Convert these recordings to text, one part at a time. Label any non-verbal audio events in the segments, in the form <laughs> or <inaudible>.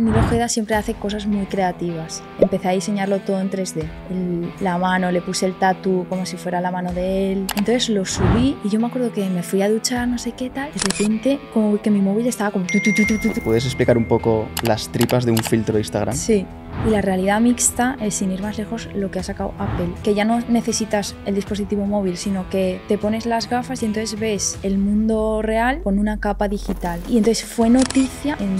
mi Ojeda siempre hace cosas muy creativas. Empecé a diseñarlo todo en 3D. la mano, le puse el tatu como si fuera la mano de él. Entonces lo subí y yo me acuerdo que me fui a duchar, no sé qué tal. De repente, como que mi móvil estaba como... ¿Puedes explicar un poco las tripas de un filtro de Instagram? Sí. Y la realidad mixta es, sin ir más lejos, lo que ha sacado Apple, que ya no necesitas el dispositivo móvil, sino que te pones las gafas y entonces ves el mundo real con una capa digital. Y entonces fue noticia en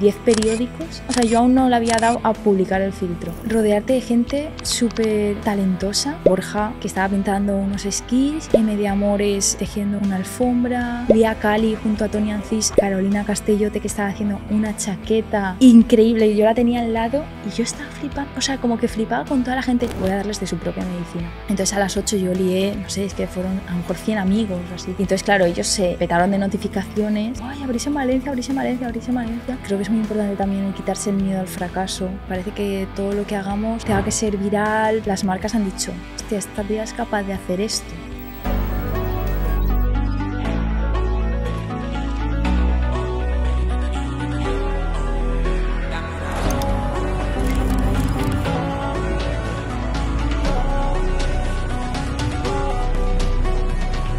10 periódicos. O sea, yo aún no la había dado a publicar el filtro. Rodearte de gente súper talentosa. Borja, que estaba pintando unos esquís. M de Amores tejiendo una alfombra. Lía Cali junto a Tony Ancis. Carolina Castellote, que estaba haciendo una chaqueta increíble. y Yo la tenía al lado y yo estaba flipando, o sea, como que flipaba con toda la gente. Voy a darles de su propia medicina. Entonces a las 8 yo lié, no sé, es que fueron a lo mejor 100 amigos o así. Y entonces, claro, ellos se petaron de notificaciones. Ay, abríse en Valencia, abríse en Valencia, abríse en Valencia. Creo que es muy importante también quitarse el miedo al fracaso. Parece que todo lo que hagamos tenga que ser viral. Las marcas han dicho, hostia, esta tía es capaz de hacer esto.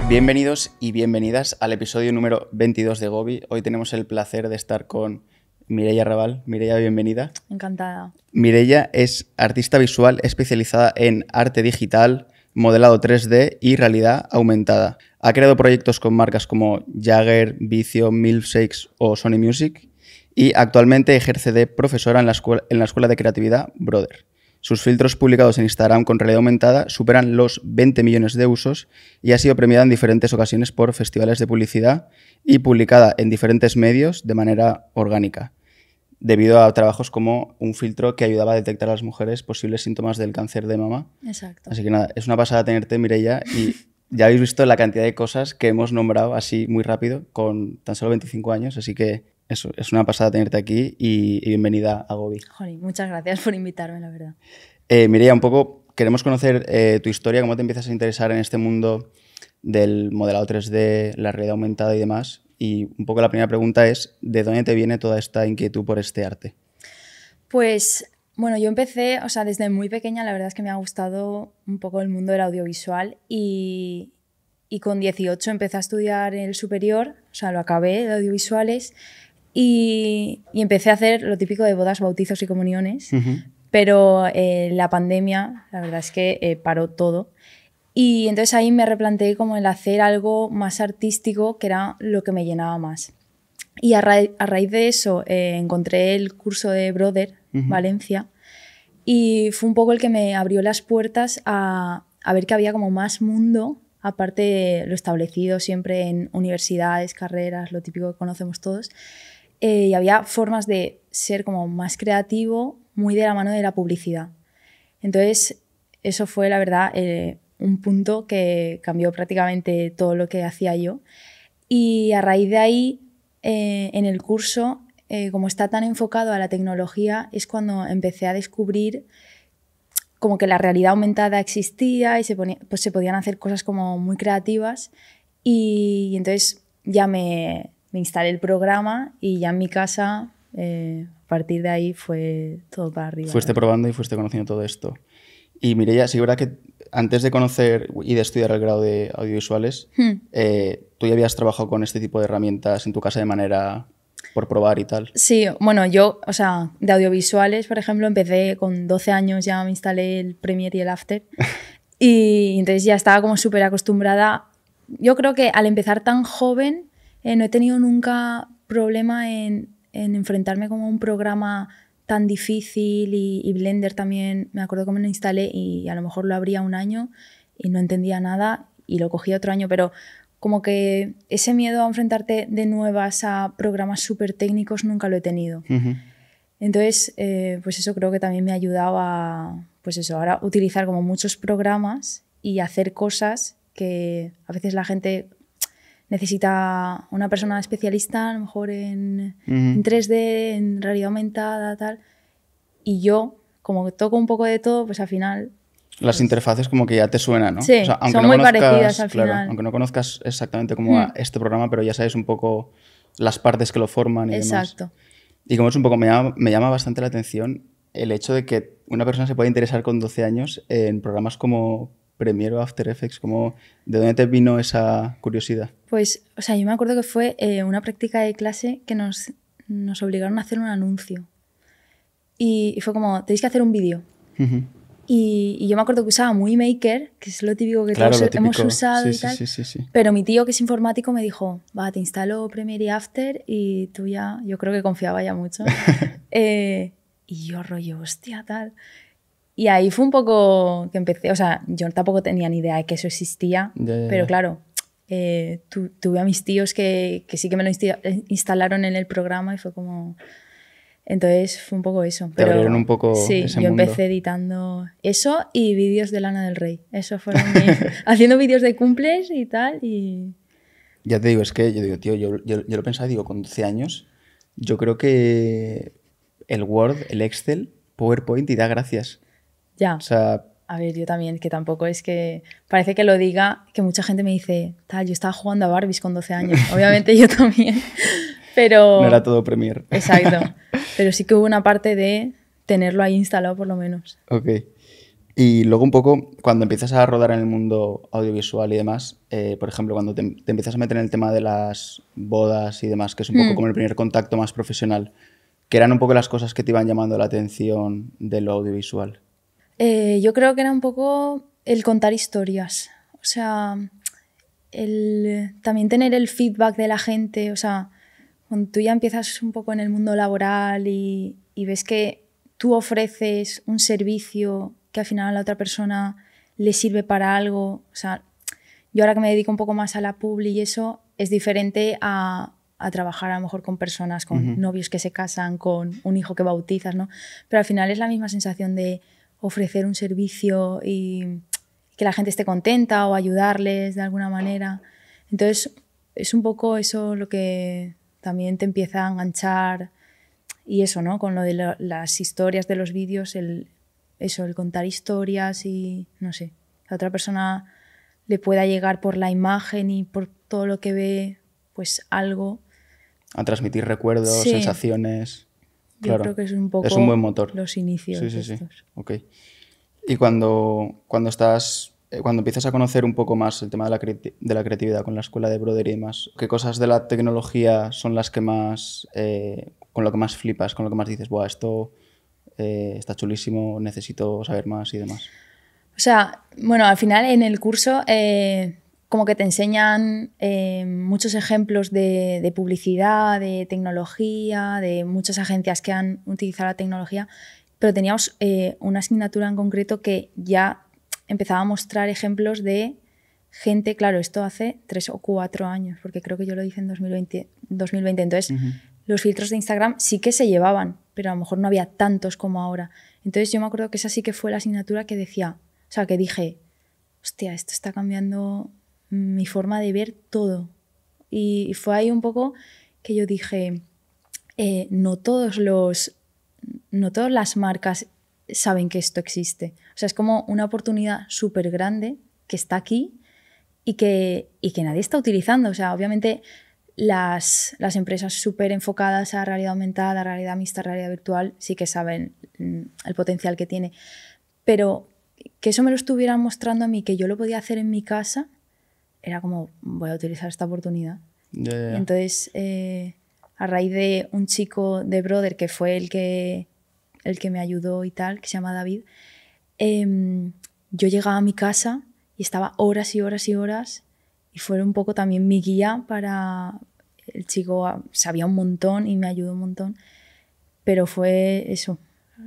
Bienvenidos y bienvenidas al episodio número 22 de Gobi. Hoy tenemos el placer de estar con Mireia Raval. Mireia, bienvenida. Encantada. Mireia es artista visual especializada en arte digital, modelado 3D y realidad aumentada. Ha creado proyectos con marcas como Jagger, Vicio, Milkshakes o Sony Music y actualmente ejerce de profesora en la, escuela, en la Escuela de Creatividad Brother. Sus filtros publicados en Instagram con realidad aumentada superan los 20 millones de usos y ha sido premiada en diferentes ocasiones por festivales de publicidad y publicada en diferentes medios de manera orgánica, debido a trabajos como un filtro que ayudaba a detectar a las mujeres posibles síntomas del cáncer de mama. Exacto. Así que nada, es una pasada tenerte, Mirella, y <laughs> ya habéis visto la cantidad de cosas que hemos nombrado así muy rápido con tan solo 25 años, así que es, una pasada tenerte aquí y, bienvenida a Gobi. muchas gracias por invitarme, la verdad. Eh, un poco queremos conocer eh, tu historia, cómo te empiezas a interesar en este mundo del modelado 3D, la realidad aumentada y demás. Y un poco la primera pregunta es, ¿de dónde te viene toda esta inquietud por este arte? Pues bueno, yo empecé, o sea, desde muy pequeña la verdad es que me ha gustado un poco el mundo del audiovisual y, y con 18 empecé a estudiar en el superior, o sea, lo acabé de audiovisuales y, empecé a hacer lo típico de bodas, bautizos y comuniones, pero eh, la pandemia, la verdad es que eh, paró todo. Y entonces ahí me replanteé como el hacer algo más artístico, que era lo que me llenaba más. Y a, raíz de eso eh, encontré el curso de Brother, Valencia, y fue un poco el que me abrió las puertas a, a ver que había como más mundo, aparte de lo establecido siempre en universidades, carreras, lo típico que conocemos todos eh, y había formas de ser como más creativo, muy de la mano de la publicidad. Entonces, eso fue, la verdad, eh, un punto que cambió prácticamente todo lo que hacía yo. Y a raíz de ahí, eh, en el curso, como está tan enfocado a la tecnología, es cuando empecé a descubrir como que la realidad aumentada existía y se, ponía, pues se podían hacer cosas como muy creativas. y entonces ya me, me instalé el programa y ya en mi casa, eh, a partir de ahí fue todo para arriba. Fuiste probando y fuiste conociendo todo esto. Y Mireia, sí, verdad que antes de conocer y de estudiar el grado de audiovisuales, hmm. eh, tú ya habías trabajado con este tipo de herramientas en tu casa de manera por probar y tal. Sí, bueno, yo, o sea, de audiovisuales, por ejemplo, empecé con 12 años, ya me instalé el Premiere y el After. <laughs> y entonces ya estaba como súper acostumbrada. Yo creo que al empezar tan joven, eh, no he tenido nunca problema en, enfrentarme como a un programa tan difícil y, Blender también, me acuerdo cómo me lo instalé y a lo mejor lo abría un año y no entendía nada y lo cogí otro año, pero como que ese miedo a enfrentarte de nuevas a programas súper técnicos nunca lo he tenido. Entonces, eh, pues eso creo que también me ayudaba, pues eso, ahora utilizar como muchos programas y hacer cosas que a veces la gente necesita una persona especialista, a lo mejor en, 3D, en realidad aumentada, tal. Y yo, como toco un poco de todo, pues al final las pues interfaces como que ya te suenan, ¿no? Sí, aunque son no muy conozcas, parecidas al final. Aunque no conozcas exactamente cómo va mm. este programa, pero ya sabes un poco las partes que lo forman y Exacto. Y como es un poco, me llama, me llama, bastante la atención el hecho de que una persona se pueda interesar con 12 años en programas como Premiere o After Effects, cómo ¿de dónde te vino esa curiosidad? Pues, o sea, yo me acuerdo que fue eh, una práctica de clase que nos, nos, obligaron a hacer un anuncio. Y, fue como, tenéis que hacer un vídeo. y, yo me acuerdo que usaba muy Maker, que es lo típico que todos hemos usado y pero mi tío, que es informático, me dijo, va, te instalo Premiere y After y tú ya, yo creo que confiaba ya mucho. <laughs> Eh, y yo rollo, hostia, tal. Y ahí fue un poco que empecé, o sea, yo tampoco tenía ni idea de que eso existía, pero claro, eh, tu, tuve a mis tíos que, que sí que me lo eh, instalaron en el programa y fue como... Entonces fue un poco eso. pero, un poco. Sí, yo empecé editando eso y vídeos de Lana del Rey. Eso fueron <laughs> haciendo vídeos de cumples y tal. Y... Ya te digo, es que yo digo, tío, yo, yo, yo lo pensaba, digo, con 12 años, yo creo que el Word, el Excel, PowerPoint y da gracias. Ya. O sea, a ver, yo también, que tampoco es que parece que lo diga, que mucha gente me dice, tal, yo estaba jugando a Barbies con 12 años, <laughs> obviamente yo también, pero... No era todo Premier, Exacto, <laughs> pero sí que hubo una parte de tenerlo ahí instalado por lo menos. Ok. Y luego un poco, cuando empiezas a rodar en el mundo audiovisual y demás, eh, por ejemplo, cuando te, empiezas a meter en el tema de las bodas y demás, que es un poco mm. como el primer contacto más profesional, ¿qué eran un poco las cosas que te iban llamando la atención de lo audiovisual. Eh, yo creo que era un poco el contar historias, o sea, el, también tener el feedback de la gente, o sea, cuando tú ya empiezas un poco en el mundo laboral y, y ves que tú ofreces un servicio que al final a la otra persona le sirve para algo, o sea, yo ahora que me dedico un poco más a la publi y eso, es diferente a, a trabajar a lo mejor con personas, con novios que se casan, con un hijo que bautizas, ¿no? Pero al final es la misma sensación de ofrecer un servicio y que la gente esté contenta o ayudarles de alguna manera. Entonces, es un poco eso lo que también te empieza a enganchar y eso, ¿no? Con lo de las historias de los vídeos, eso, el contar historias y, no sé, a otra persona le pueda llegar por la imagen y por todo lo que ve, pues algo. A transmitir recuerdos, sensaciones. Yo creo que es un poco es un buen motor. los inicios. Sí, sí, sí. Y cuando, cuando estás eh, cuando empiezas a conocer un poco más el tema de la, de la, creatividad con la escuela de brodería y demás, ¿qué cosas de la tecnología son las que más, eh, con lo que más flipas, con lo que más dices, Buah, esto eh, está chulísimo, necesito saber más y demás? O sea, bueno, al final en el curso como que te enseñan eh, muchos ejemplos de, publicidad, de tecnología, de muchas agencias que han utilizado la tecnología, pero teníamos eh, una asignatura en concreto que ya empezaba a mostrar ejemplos de gente, claro, esto hace tres o cuatro años, porque creo que yo lo hice en 2020. 2020. Entonces, los filtros de Instagram sí que se llevaban, pero a lo mejor no había tantos como ahora. Entonces, yo me acuerdo que esa sí que fue la asignatura que decía, o sea, que dije, hostia, esto está cambiando mi forma de ver todo. Y, fue ahí un poco que yo dije, eh, no todos los, no todas las marcas saben que esto existe. O sea, es como una oportunidad súper grande que está aquí y que, y que nadie está utilizando. O sea, obviamente las, las empresas súper enfocadas a realidad aumentada, realidad mixta, realidad virtual, sí que saben mm, el potencial que tiene. Pero que eso me lo estuvieran mostrando a mí, que yo lo podía hacer en mi casa, era como, voy a utilizar esta oportunidad. entonces, eh, a raíz de un chico de Brother, que fue el que, el que me ayudó y tal, que se llama David, em, yo llegaba a mi casa y estaba horas y horas y horas y fue un poco también mi guía para... El chico ah, sabía un montón y me ayudó un montón, pero fue eso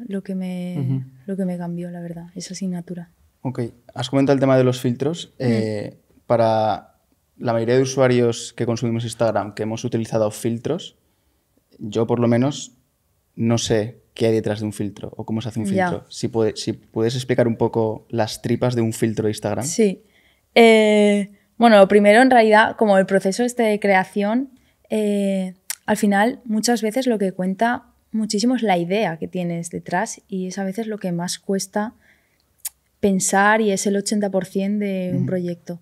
lo que me, lo que me cambió, la verdad, esa asignatura. Ok, has comentado el tema de los filtros para la mayoría de usuarios que consumimos Instagram, que hemos utilizado filtros, yo por lo menos no sé qué hay detrás de un filtro o cómo se hace un filtro. Si, puedes explicar un poco las tripas de un filtro de Instagram. Sí. Eh, bueno, primero, en realidad, como el proceso este de creación, eh, al final muchas veces lo que cuenta muchísimo es la idea que tienes detrás y es a veces lo que más cuesta pensar y es el 80% de un mm. proyecto.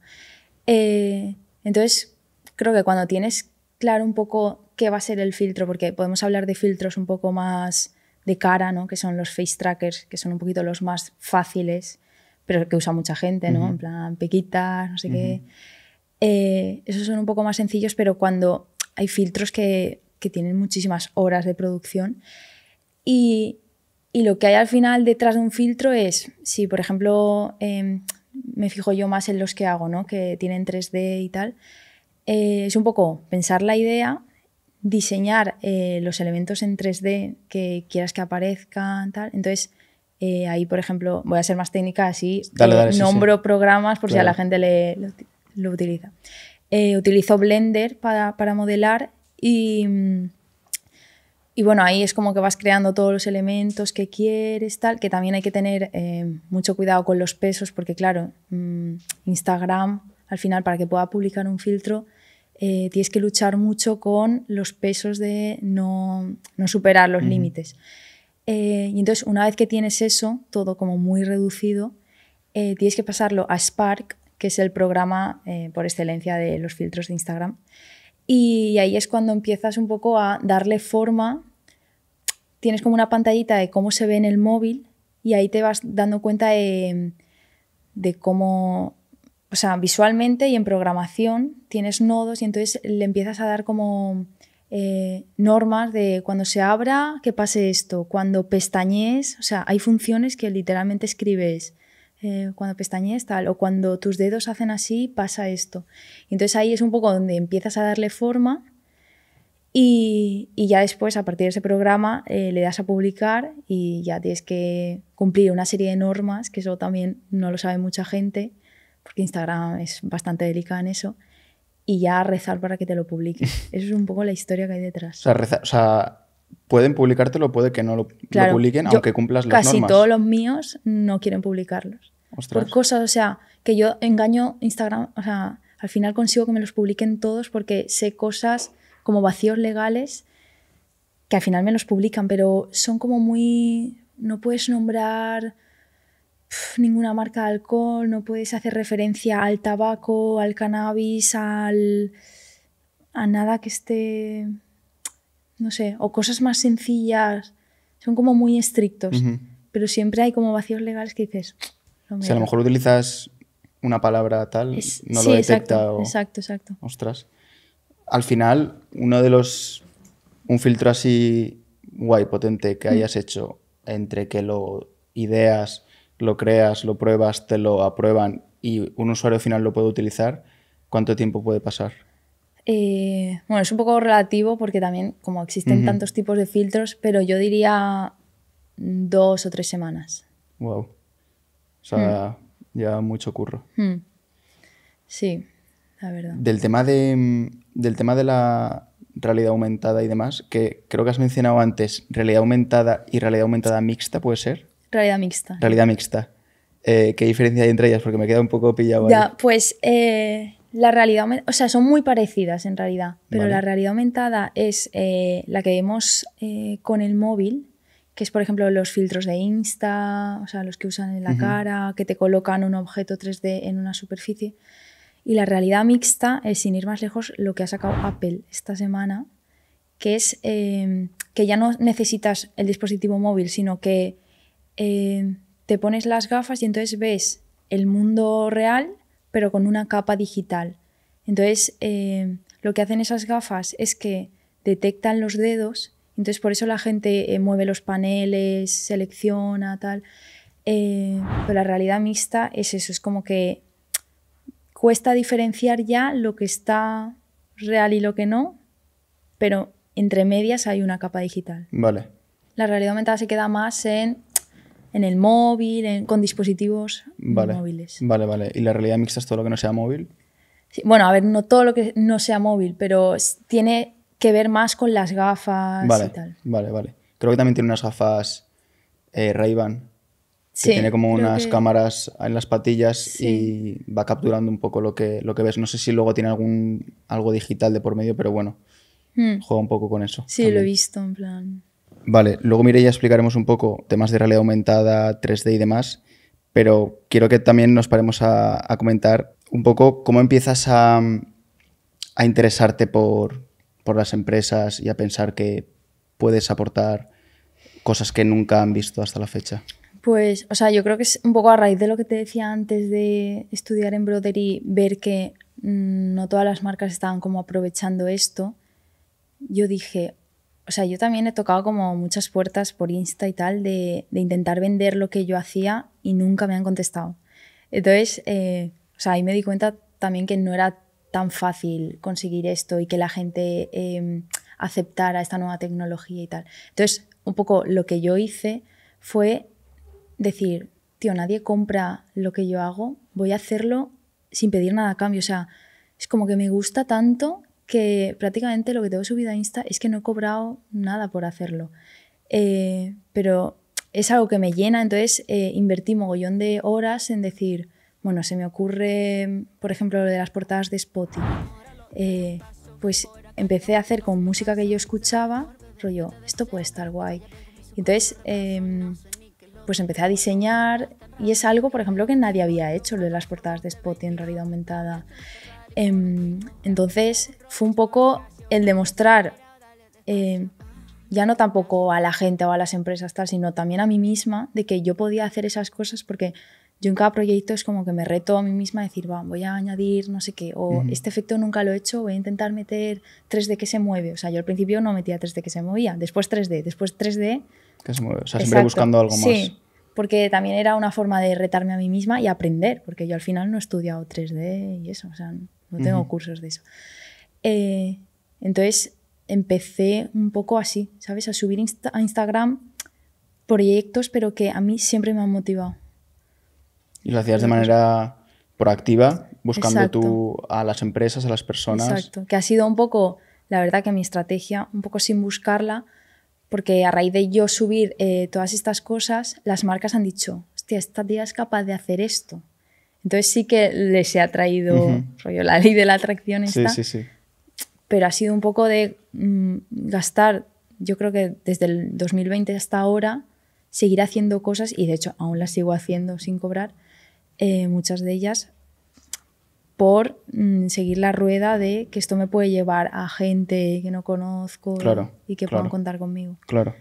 Eh, entonces, creo que cuando tienes claro un poco qué va a ser el filtro, porque podemos hablar de filtros un poco más de cara, ¿no? que son los face trackers, que son un poquito los más fáciles, pero que usa mucha gente, ¿no? En plan, pequitas, no sé qué. Eh, esos son un poco más sencillos, pero cuando hay filtros que, tienen muchísimas horas de producción y, lo que hay al final detrás de un filtro es, si por ejemplo... Em, me fijo yo más en los que hago, ¿no? que tienen 3D y tal, eh, es un poco pensar la idea, diseñar eh, los elementos en 3D que quieras que aparezcan, tal. Entonces, eh, ahí, por ejemplo, voy a ser más técnica así, nombro programas por si a la gente le, lo, utiliza. utilizo Blender para modelar y... Mm, y bueno, ahí es como que vas creando todos los elementos que quieres, tal, que también hay que tener eh, mucho cuidado con los pesos, porque claro, mm, Instagram, al final, para que pueda publicar un filtro, eh, tienes que luchar mucho con los pesos de no, superar los límites. Eh, y entonces, una vez que tienes eso, todo como muy reducido, tienes que pasarlo a Spark, que es el programa por excelencia de los filtros de Instagram. Y ahí es cuando empiezas un poco a darle forma tienes como una pantallita de cómo se ve en el móvil y ahí te vas dando cuenta de, cómo, o sea, visualmente y en programación tienes nodos y entonces le empiezas a dar como eh, normas de cuando se abra, que pase esto, cuando pestañees, o sea, hay funciones que literalmente escribes. Eh, cuando pestañees tal, o cuando tus dedos hacen así, pasa esto. entonces ahí es un poco donde empiezas a darle forma y, y, ya después, a partir de ese programa, eh, le das a publicar y ya tienes que cumplir una serie de normas, que eso también no lo sabe mucha gente, porque Instagram es bastante delicada en eso, y ya rezar para que te lo publiquen. <laughs> Eso es un poco la historia que hay detrás. O sea, o sea pueden publicártelo, puede que no lo, publiquen, aunque cumplas las normas. Casi todos los míos no quieren publicarlos. Ostras. Por cosas, o sea, que yo engaño Instagram, o sea, al final consigo que me los publiquen todos porque sé cosas como vacíos legales que al final me los publican, pero son como muy... No puedes nombrar ninguna marca de alcohol, no puedes hacer referencia al tabaco, al cannabis, al... a nada que esté... no sé, o cosas más sencillas. Son como muy estrictos, pero siempre hay como vacíos legales que dices... Si o a lo mejor utilizas una palabra tal, no lo detecta. o... exacto, exacto. Ostras al final, uno de los. Un filtro así guay, potente que mm. hayas hecho entre que lo ideas, lo creas, lo pruebas, te lo aprueban y un usuario final lo puede utilizar, ¿cuánto tiempo puede pasar? Eh, bueno, es un poco relativo porque también, como existen tantos tipos de filtros, pero yo diría dos o tres semanas. Wow. O sea, mm. ya mucho curro. Mm. Sí. Del tema de, del tema de la realidad aumentada y demás, que creo que has mencionado antes, realidad aumentada y realidad aumentada mixta, ¿puede ser? Realidad mixta. Realidad mixta. Eh, ¿Qué diferencia hay entre ellas? Porque me queda un poco pillado. Ya, pues eh, la realidad o sea, son muy parecidas en realidad, pero la realidad aumentada es eh, la que vemos con el móvil, que es por ejemplo los filtros de Insta, o sea, los que usan en la cara, que te colocan un objeto 3D en una superficie. Y la realidad mixta es, sin ir más lejos, lo que ha sacado Apple esta semana, que es em, que ya no necesitas el dispositivo móvil, sino que em, te pones las gafas y entonces ves el mundo real, pero con una capa digital. Entonces, em, lo que hacen esas gafas es que detectan los dedos, entonces por eso la gente eh, mueve los paneles, selecciona, tal. Eh, pero la realidad mixta es eso, es como que cuesta diferenciar ya lo que está real y lo que no, pero entre medias hay una capa digital. Vale. La realidad aumentada se queda más en, el móvil, con dispositivos móviles. Vale, vale. ¿Y la realidad mixta es todo lo que no sea móvil? bueno, a ver, no todo lo que no sea móvil, pero tiene que ver más con las gafas vale, y tal. Vale, vale. Creo que también tiene unas gafas eh, ray tiene como unas cámaras en las patillas y va capturando un poco lo que, lo que ves. No sé si luego tiene algún algo digital de por medio, pero bueno, hmm. juega un poco con eso. Sí, lo he visto en plan. Vale, luego mire, ya explicaremos un poco temas de realidad aumentada, 3D y demás, pero quiero que también nos paremos a, comentar un poco cómo empiezas a, interesarte por las empresas y a pensar que puedes aportar cosas que nunca han visto hasta la fecha. Pues, o sea, yo creo que es un poco a raíz de lo que te decía antes de estudiar en Broderie, ver que mm, no todas las marcas estaban como aprovechando esto, yo dije, o sea, yo también he tocado como muchas puertas por Insta y tal de, intentar vender lo que yo hacía y nunca me han contestado. Entonces, eh, o sea, ahí me di cuenta también que no era tan fácil conseguir esto y que la gente em, aceptara esta nueva tecnología y tal. Entonces, un poco lo que yo hice fue decir, tío, nadie compra lo que yo hago, voy a hacerlo sin pedir nada a cambio. O sea, es como que me gusta tanto que prácticamente lo que tengo subido a Insta es que no he cobrado nada por hacerlo. Eh, pero es algo que me llena, entonces eh, invertí mogollón de horas en decir, bueno, se me ocurre, por ejemplo, lo de las portadas de Spotify. Eh, pues empecé a hacer con música que yo escuchaba, rollo, esto puede estar guay. Entonces, em, pues empecé a diseñar y es algo, por ejemplo, que nadie había hecho, lo de las portadas de Spot en realidad aumentada. Em, entonces fue un poco el demostrar, eh, ya no tampoco a la gente o a las empresas tal, sino también a mí misma, de que yo podía hacer esas cosas porque yo en cada proyecto es como que me reto a mí misma a decir, va, voy a añadir no sé qué, o este efecto nunca lo he hecho, voy a intentar meter 3D que se mueve. O sea, yo al principio no metía 3D que se movía, después 3D, después 3D o sea, siempre buscando algo más. Sí, porque también era una forma de retarme a mí misma y aprender, porque yo al final no he estudiado 3D y eso, o sea, no tengo cursos de eso. Eh, entonces empecé un poco así, ¿sabes? A subir a Instagram proyectos, pero que a mí siempre me han motivado. Y lo hacías de manera proactiva, buscando tú a las empresas, a las personas. Exacto, que ha sido un poco, la verdad que mi estrategia, un poco sin buscarla, porque a raíz de yo subir eh, todas estas cosas, las marcas han dicho, hostia, esta tía es capaz de hacer esto. Entonces sí que les he atraído, la ley de la atracción Sí, sí, sí. Pero ha sido un poco de mm, gastar, yo creo que desde el 2020 hasta ahora, seguir haciendo cosas, y de hecho aún las sigo haciendo sin cobrar, eh, muchas de ellas por mm, seguir la rueda de que esto me puede llevar a gente que no conozco y que puedan contar conmigo. Claro.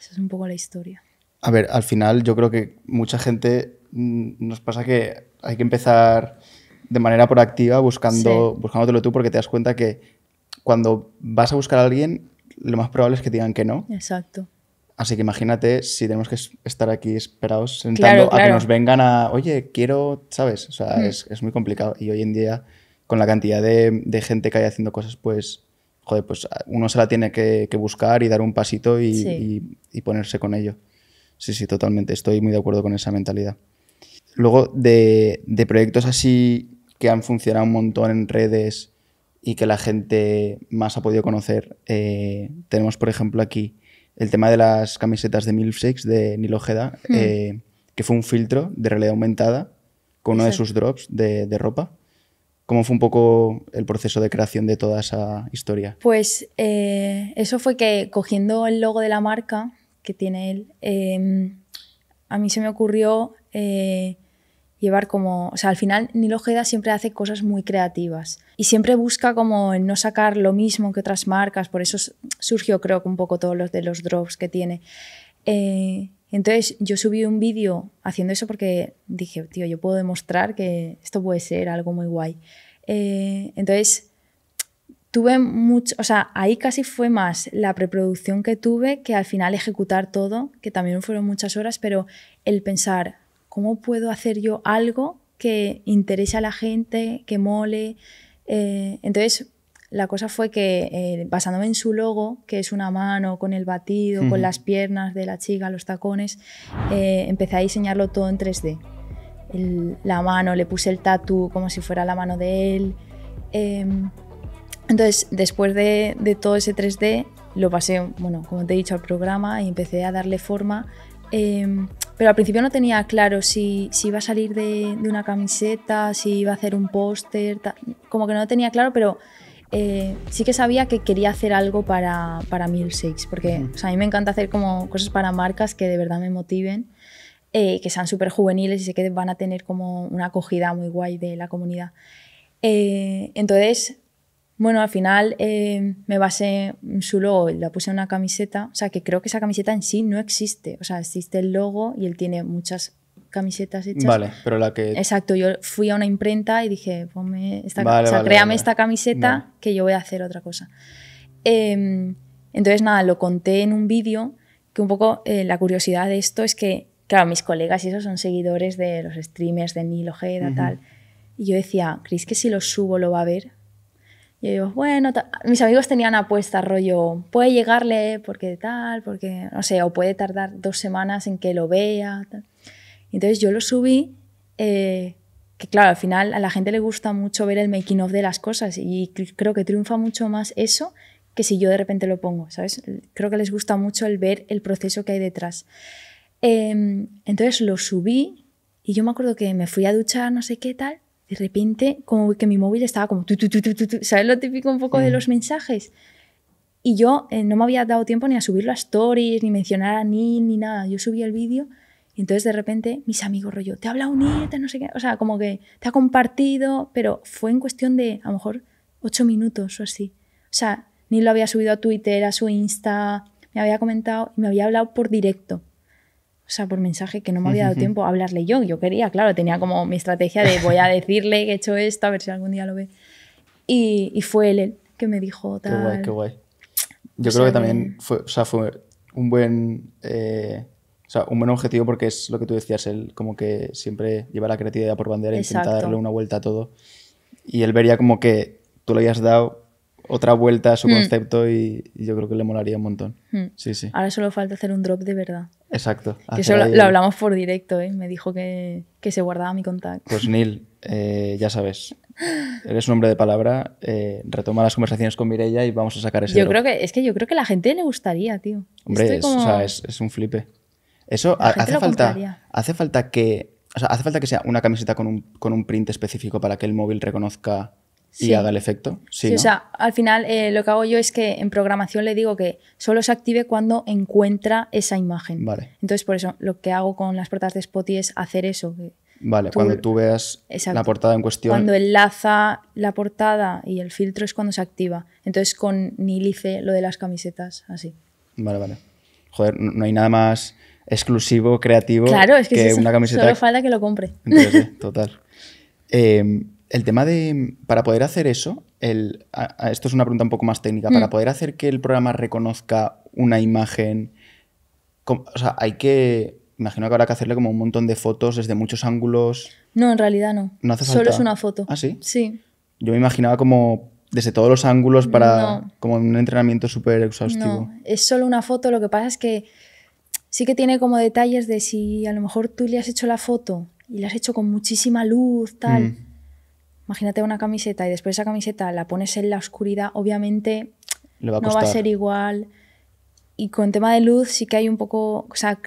Esa es un poco la historia. A ver, al final yo creo que mucha gente mm, nos pasa que hay que empezar de manera proactiva buscando, buscándotelo tú porque te das cuenta que cuando vas a buscar a alguien, lo más probable es que te digan que no. Exacto. Así que imagínate si tenemos que estar aquí esperados, sentando a que nos vengan a, oye, quiero, ¿sabes? O sea, hmm. es, muy complicado. Y hoy en día, con la cantidad de, gente que hay haciendo cosas, pues, joder, pues uno se la tiene que, buscar y dar un pasito y, ponerse con ello. Sí, sí, totalmente. Estoy muy de acuerdo con esa mentalidad. Luego, de, proyectos así que han funcionado un montón en redes y que la gente más ha podido conocer, eh, tenemos, por ejemplo, aquí el tema de las camisetas de Milfshakes de Nilo Jeda, hmm. eh, que fue un filtro de realidad aumentada con uno de sus drops de, ropa. ¿Cómo fue un poco el proceso de creación de toda esa historia? Pues eh, eso fue que cogiendo el logo de la marca que tiene él, eh, a mí se me ocurrió llevar como, o sea, al final Nilo Ojeda siempre hace cosas muy creativas y siempre busca como no sacar lo mismo que otras marcas, por eso surgió creo que un poco todos los de los drops que tiene. Eh, entonces yo subí un vídeo haciendo eso porque dije, tío, yo puedo demostrar que esto puede ser algo muy guay. Eh, entonces tuve mucho, o sea, ahí casi fue más la preproducción que tuve que al final ejecutar todo, que también fueron muchas horas, pero el pensar, ¿Cómo puedo hacer yo algo que interese a la gente, que mole? Eh, entonces, la cosa fue que, eh, basándome en su logo, que es una mano con el batido, con las piernas de la chica, los tacones, eh, empecé a diseñarlo todo en 3D. la mano, le puse el tatu como si fuera la mano de él. Em, entonces, después de, de, todo ese 3D, lo pasé, bueno, como te he dicho, al programa y empecé a darle forma. Em, pero al principio no tenía claro si, si iba a salir de, una camiseta, si iba a hacer un póster, como que no tenía claro, pero eh, sí que sabía que quería hacer algo para, para Milkshakes, porque a mí me encanta hacer como cosas para marcas que de verdad me motiven, eh, que sean súper juveniles y sé que van a tener como una acogida muy guay de la comunidad. Eh, entonces bueno, al final eh, me basé en su logo y la puse en una camiseta. O sea, que creo que esa camiseta en sí no existe. O sea, existe el logo y él tiene muchas camisetas hechas. Vale, pero la que. Exacto, yo fui a una imprenta y dije, ponme esta o sea, créame esta camiseta que yo voy a hacer otra cosa. Em, entonces, nada, lo conté en un vídeo que un poco eh, la curiosidad de esto es que, claro, mis colegas y esos son seguidores de los streamers de Nilo Ojeda, tal. Y yo decía, ¿creéis que si lo subo lo va a ver? Y yo, bueno, mis amigos tenían apuesta rollo, puede llegarle porque tal, porque, no sé, o puede tardar dos semanas en que lo vea. Entonces yo lo subí, eh, que claro, al final a la gente le gusta mucho ver el making of de las cosas y creo que triunfa mucho más eso que si yo de repente lo pongo, ¿sabes? Creo que les gusta mucho el ver el proceso que hay detrás. Em, entonces lo subí y yo me acuerdo que me fui a duchar, no sé qué tal, de repente como que mi móvil estaba como, ¿sabes lo típico un poco de mm. los mensajes? Y yo eh, no me había dado tiempo ni a subirlo a stories, ni mencionar a Neil, ni nada. Yo subí el vídeo y entonces de repente mis amigos rollo, te ha hablado Nieta, no sé qué, o sea, como que te ha compartido, pero fue en cuestión de a lo mejor ocho minutos o así. O sea, Neil lo había subido a Twitter, a su Insta, me había comentado y me había hablado por directo o sea, por mensaje que no me había dado tiempo a hablarle yo. Yo quería, claro, tenía como mi estrategia de voy a <laughs> decirle que he hecho esto, a ver si algún día lo ve. Y, fue él el que me dijo tal. Qué guay, qué guay. Yo creo que también fue, o sea, fue un buen, eh, o sea, un buen objetivo porque es lo que tú decías, él como que siempre lleva la creatividad por bandera, e intenta darle una vuelta a todo. Y él vería como que tú le habías dado otra vuelta a su hmm. concepto y, yo creo que le molaría un montón. Hmm. Sí, sí. Ahora solo falta hacer un drop de verdad. Exacto. Que eso lo, hablamos por directo, ¿eh? me dijo que, se guardaba mi contacto. Pues Neil, eh, ya sabes, eres un hombre de palabra, eh, retoma las conversaciones con Mirella y vamos a sacar ese Yo creo que, es que yo creo que la gente le gustaría, tío. Hombre, es, un flipe. Eso hace falta, hace falta que sea, hace falta que sea una camiseta con un print específico para que el móvil reconozca y haga el efecto. Sí, o sea, al final eh, lo que hago yo es que en programación le digo que solo se active cuando encuentra esa imagen. Vale. Entonces, por eso lo que hago con las portadas de Spotify es hacer eso. vale, cuando tú veas la portada en cuestión. Cuando enlaza la portada y el filtro es cuando se activa. Entonces, con Nilice lo de las camisetas, así. Vale, vale. Joder, no hay nada más exclusivo, creativo claro, es que, una camiseta. Solo falta que lo compre. Entonces, <laughs> total. Em, el tema de, para poder hacer eso, el, esto es una pregunta un poco más técnica, para mm. poder hacer que el programa reconozca una imagen, o sea, hay que, imagino que habrá que hacerle como un montón de fotos desde muchos ángulos. No, en realidad no. No hace Solo es una foto. ¿Ah, sí? Sí. Yo me imaginaba como desde todos los ángulos para como un entrenamiento súper exhaustivo. No, es solo una foto, lo que pasa es que sí que tiene como detalles de si a lo mejor tú le has hecho la foto y la has hecho con muchísima luz, tal. Mm. Imagínate una camiseta y después esa camiseta la pones en la oscuridad, obviamente no va a ser igual. Y con tema de luz sí que hay un poco, o sea,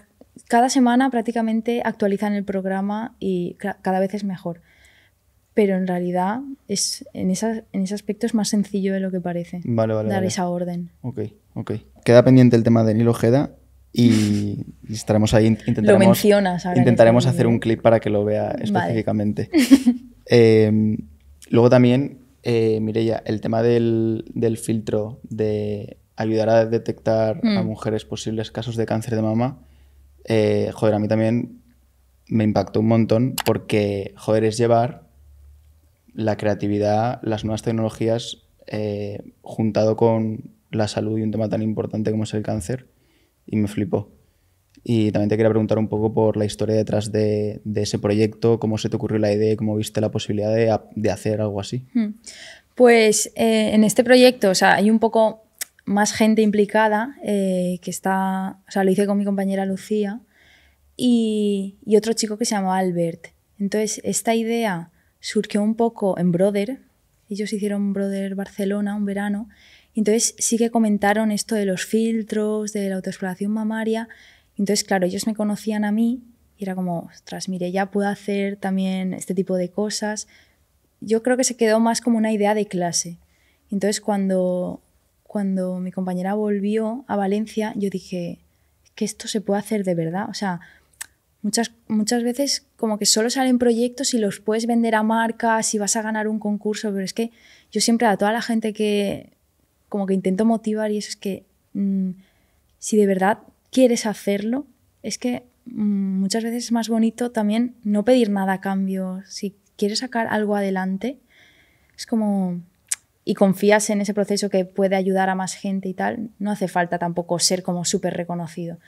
cada semana prácticamente actualizan el programa y cada vez es mejor. Pero en realidad es, en, en ese aspecto es más sencillo de lo que parece dar esa orden. Ok, ok. Queda pendiente el tema de Nilo Ojeda y <laughs> estaremos ahí. Intentaremos, lo mencionas Intentaremos hacer un clip para que lo vea específicamente. <laughs> Eh, Luego también, eh, Mireia, el tema del, filtro de ayudar a detectar a mm. mujeres posibles casos de cáncer de mama, eh, joder, a mí también me impactó un montón porque, joder, es llevar la creatividad, las nuevas tecnologías, eh, juntado con la salud y un tema tan importante como es el cáncer, y me flipó. Y también te quería preguntar un poco por la historia detrás de, ese proyecto, cómo se te ocurrió la idea y cómo viste la posibilidad de, hacer algo así. Hmm. Pues eh, en este proyecto, o sea, hay un poco más gente implicada eh, que está, o sea, lo hice con mi compañera Lucía y, otro chico que se llama Albert. Entonces, esta idea surgió un poco en Brother, ellos hicieron Brother Barcelona un verano, y entonces sí que comentaron esto de los filtros, de la autoexploración mamaria entonces, claro, ellos me conocían a mí y era como, ostras, mire, ya puedo hacer también este tipo de cosas. Yo creo que se quedó más como una idea de clase. Entonces, cuando, cuando mi compañera volvió a Valencia, yo dije que esto se puede hacer de verdad. O sea, muchas, muchas veces como que solo salen proyectos y los puedes vender a marcas y vas a ganar un concurso, pero es que yo siempre a toda la gente que como que intento motivar y eso es que mm, si de verdad quieres hacerlo, es que mm, muchas veces es más bonito también no pedir nada a cambio. Si quieres sacar algo adelante, es como... Y confías en ese proceso que puede ayudar a más gente y tal, no hace falta tampoco ser como súper reconocido.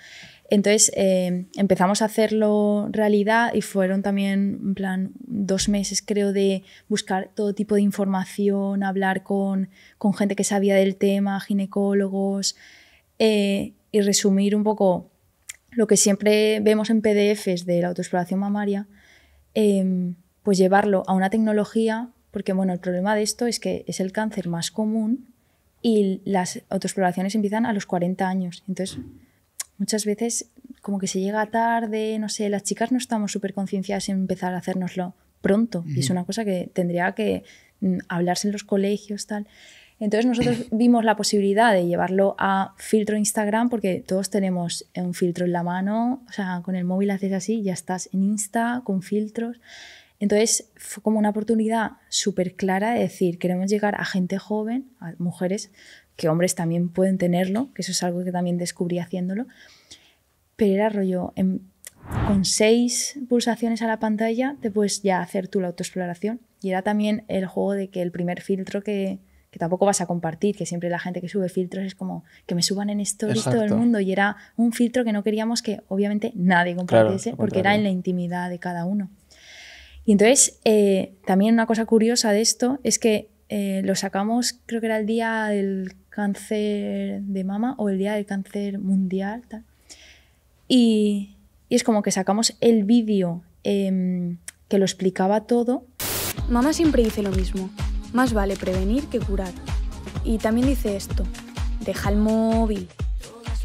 Entonces em, empezamos a hacerlo realidad y fueron también, plan, dos meses creo de buscar todo tipo de información, hablar con, gente que sabía del tema, ginecólogos. Eh, y resumir un poco lo que siempre vemos en PDFs de la autoexploración mamaria, em, pues llevarlo a una tecnología, porque bueno, el problema de esto es que es el cáncer más común y las autoexploraciones empiezan a los 40 años. Entonces, muchas veces como que se llega tarde, no sé, las chicas no estamos súper concienciadas en empezar a hacérnoslo pronto. Y es una cosa que tendría que mm, hablarse en los colegios, tal. Entonces nosotros <clears throat> vimos la posibilidad de llevarlo a filtro Instagram porque todos tenemos un filtro en la mano, o sea, con el móvil haces así, ya estás en Insta, con filtros. Entonces fue como una oportunidad súper clara de decir, queremos llegar a gente joven, a mujeres, que hombres también pueden tenerlo, que eso es algo que también descubrí haciéndolo, pero era rollo, con seis pulsaciones a la pantalla te puedes ya hacer tú la autoexploración. Y era también el juego de que el primer filtro que, que tampoco vas a compartir, que siempre la gente que sube filtros es como que me suban en stories todo el mundo y era un filtro que no queríamos que obviamente nadie compartiese porque era en la intimidad de cada uno. Y entonces eh, también una cosa curiosa de esto es que eh, lo sacamos, creo que era el día del cáncer de mama o el día del cáncer mundial. Y, y, es como que sacamos el vídeo em, que lo explicaba todo. Mamá siempre dice lo mismo. Más vale prevenir que curar. Y también dice esto, deja el móvil.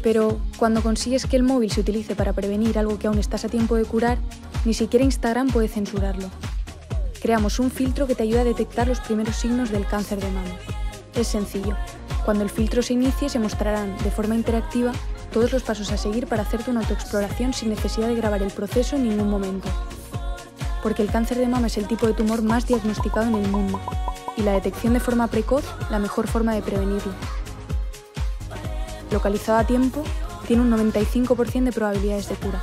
Pero cuando consigues que el móvil se utilice para prevenir algo que aún estás a tiempo de curar, ni siquiera Instagram puede censurarlo. Creamos un filtro que te ayuda a detectar los primeros signos del cáncer de mama. Es sencillo. Cuando el filtro se inicie se mostrarán de forma interactiva todos los pasos a seguir para hacerte una autoexploración sin necesidad de grabar el proceso en ningún momento. Porque el cáncer de mama es el tipo de tumor más diagnosticado en el mundo y la detección de forma precoz la mejor forma de prevenirlo. Localizado a tiempo, tiene un 95% de probabilidades de cura,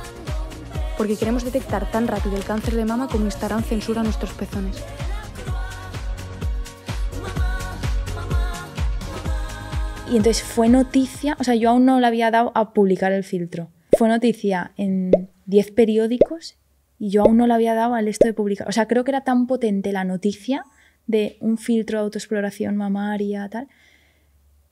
porque queremos detectar tan rápido el cáncer de mama como Instagram censura nuestros pezones. Y entonces fue noticia, o sea, yo aún no le había dado a publicar el filtro. Fue noticia en 10 periódicos y yo aún no le había dado al esto de publicar. O sea, creo que era tan potente la noticia de un filtro de autoexploración mamaria, tal,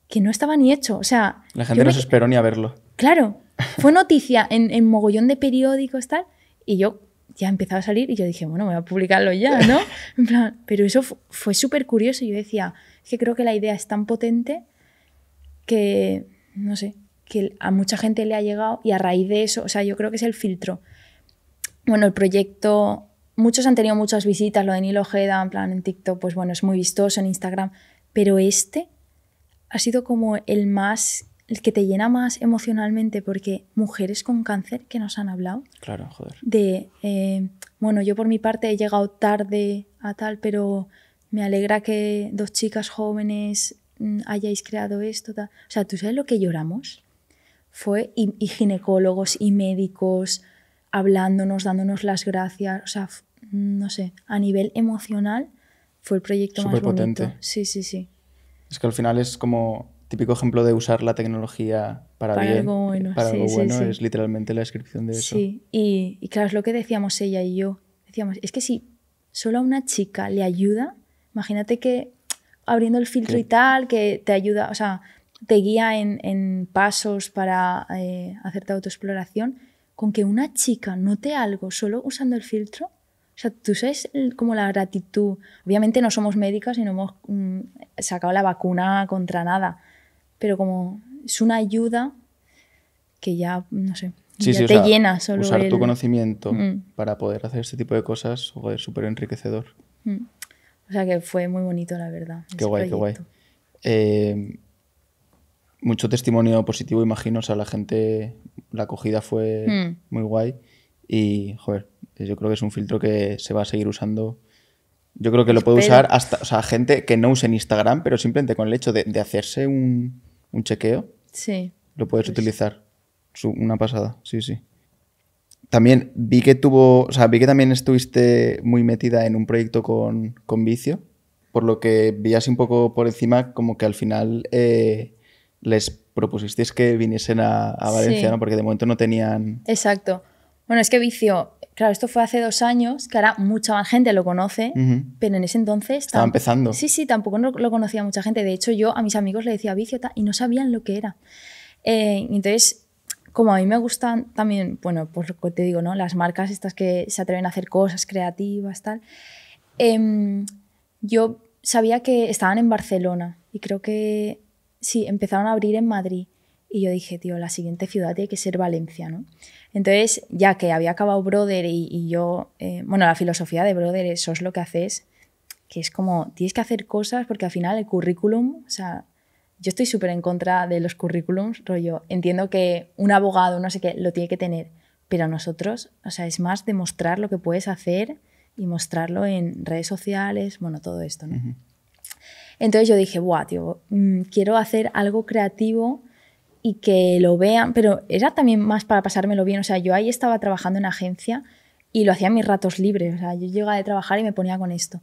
que no estaba ni hecho. O sea. La gente no se esperó ni a verlo. Claro. <laughs> Fue noticia en, mogollón de periódicos, tal, y yo ya empezaba a salir y yo dije, bueno, voy a publicarlo ya, ¿no? <laughs> pero eso fue, súper curioso. Yo decía, es que creo que la idea es tan potente que, no sé, que a mucha gente le ha llegado y a raíz de eso, o sea, yo creo que es el filtro. Bueno, el proyecto muchos han tenido muchas visitas, lo de Nilo Ojeda, en plan en TikTok, pues bueno, es muy vistoso, en Instagram, pero este ha sido como el más, el que te llena más emocionalmente, porque mujeres con cáncer que nos han hablado. Claro, joder. De, eh, bueno, yo por mi parte he llegado tarde a tal, pero me alegra que dos chicas jóvenes mm, hayáis creado esto. O sea, ¿tú sabes lo que lloramos? Fue, y, y ginecólogos y médicos hablándonos, dándonos las gracias. O sea, Mm, no sé, a nivel emocional fue el proyecto Súper más potente. Sí, sí, sí. Es que al final es como típico ejemplo de usar la tecnología para, bien, algo bueno. es literalmente la descripción de eso. Sí, y, claro, es lo que decíamos ella y yo. Decíamos, es que si solo a una chica le ayuda, imagínate que abriendo el filtro y tal, que te ayuda, o sea, te guía en, pasos para eh, hacerte autoexploración, con que una chica note algo solo usando el filtro, o sea, tú sabes como la gratitud. Obviamente no somos médicas y no hemos mm, sacado la vacuna contra nada, pero como es una ayuda que ya, no sé, te llena solo. Usar tu conocimiento mm. para poder hacer este tipo de cosas, es súper enriquecedor. Mm. O sea que fue muy bonito, la verdad. Qué guay, qué guay. Eh, mucho testimonio positivo, imagino. O sea, la gente, la acogida fue muy guay. Y, joder, yo creo que es un filtro que se va a seguir usando. Yo creo que lo puede usar hasta, o sea, gente que no use Instagram, pero simplemente con el hecho de, de hacerse un, un, chequeo, sí. lo puedes pues utilizar. una pasada, sí, sí. También vi que tuvo, o sea, vi que también estuviste muy metida en un proyecto con, con Vicio, por lo que vi así un poco por encima, como que al final eh, les propusisteis que viniesen a, a Valencia, ¿no? Porque de momento no tenían... Exacto. Bueno, es que vicio, claro, esto fue hace dos años, que ahora mucha más gente lo conoce, pero en ese entonces... Estaba empezando. Sí, sí, tampoco lo, lo, conocía mucha gente. De hecho, yo a mis amigos le decía vicio y no sabían lo que era. Eh, entonces, como a mí me gustan también, bueno, pues lo que te digo, ¿no? Las marcas estas que se atreven a hacer cosas creativas, tal. Em, yo sabía que estaban en Barcelona y creo que sí, empezaron a abrir en Madrid. Y yo dije, tío, la siguiente ciudad tiene que ser Valencia, ¿no? Entonces, ya que había acabado Brother y, yo, eh, bueno, la filosofía de Brother, es es lo que haces, que es como, tienes que hacer cosas porque al final el currículum, o sea, yo estoy súper en contra de los currículums, rollo, entiendo que un abogado, no sé qué, lo tiene que tener, pero nosotros, o sea, es más demostrar lo que puedes hacer y mostrarlo en redes sociales, bueno, todo esto, ¿no? Entonces yo dije, guau, tío, mm, quiero hacer algo creativo y que lo vean, pero era también más para pasármelo bien, o sea, yo ahí estaba trabajando en agencia y lo hacía en mis ratos libres, o sea, yo llegaba de trabajar y me ponía con esto.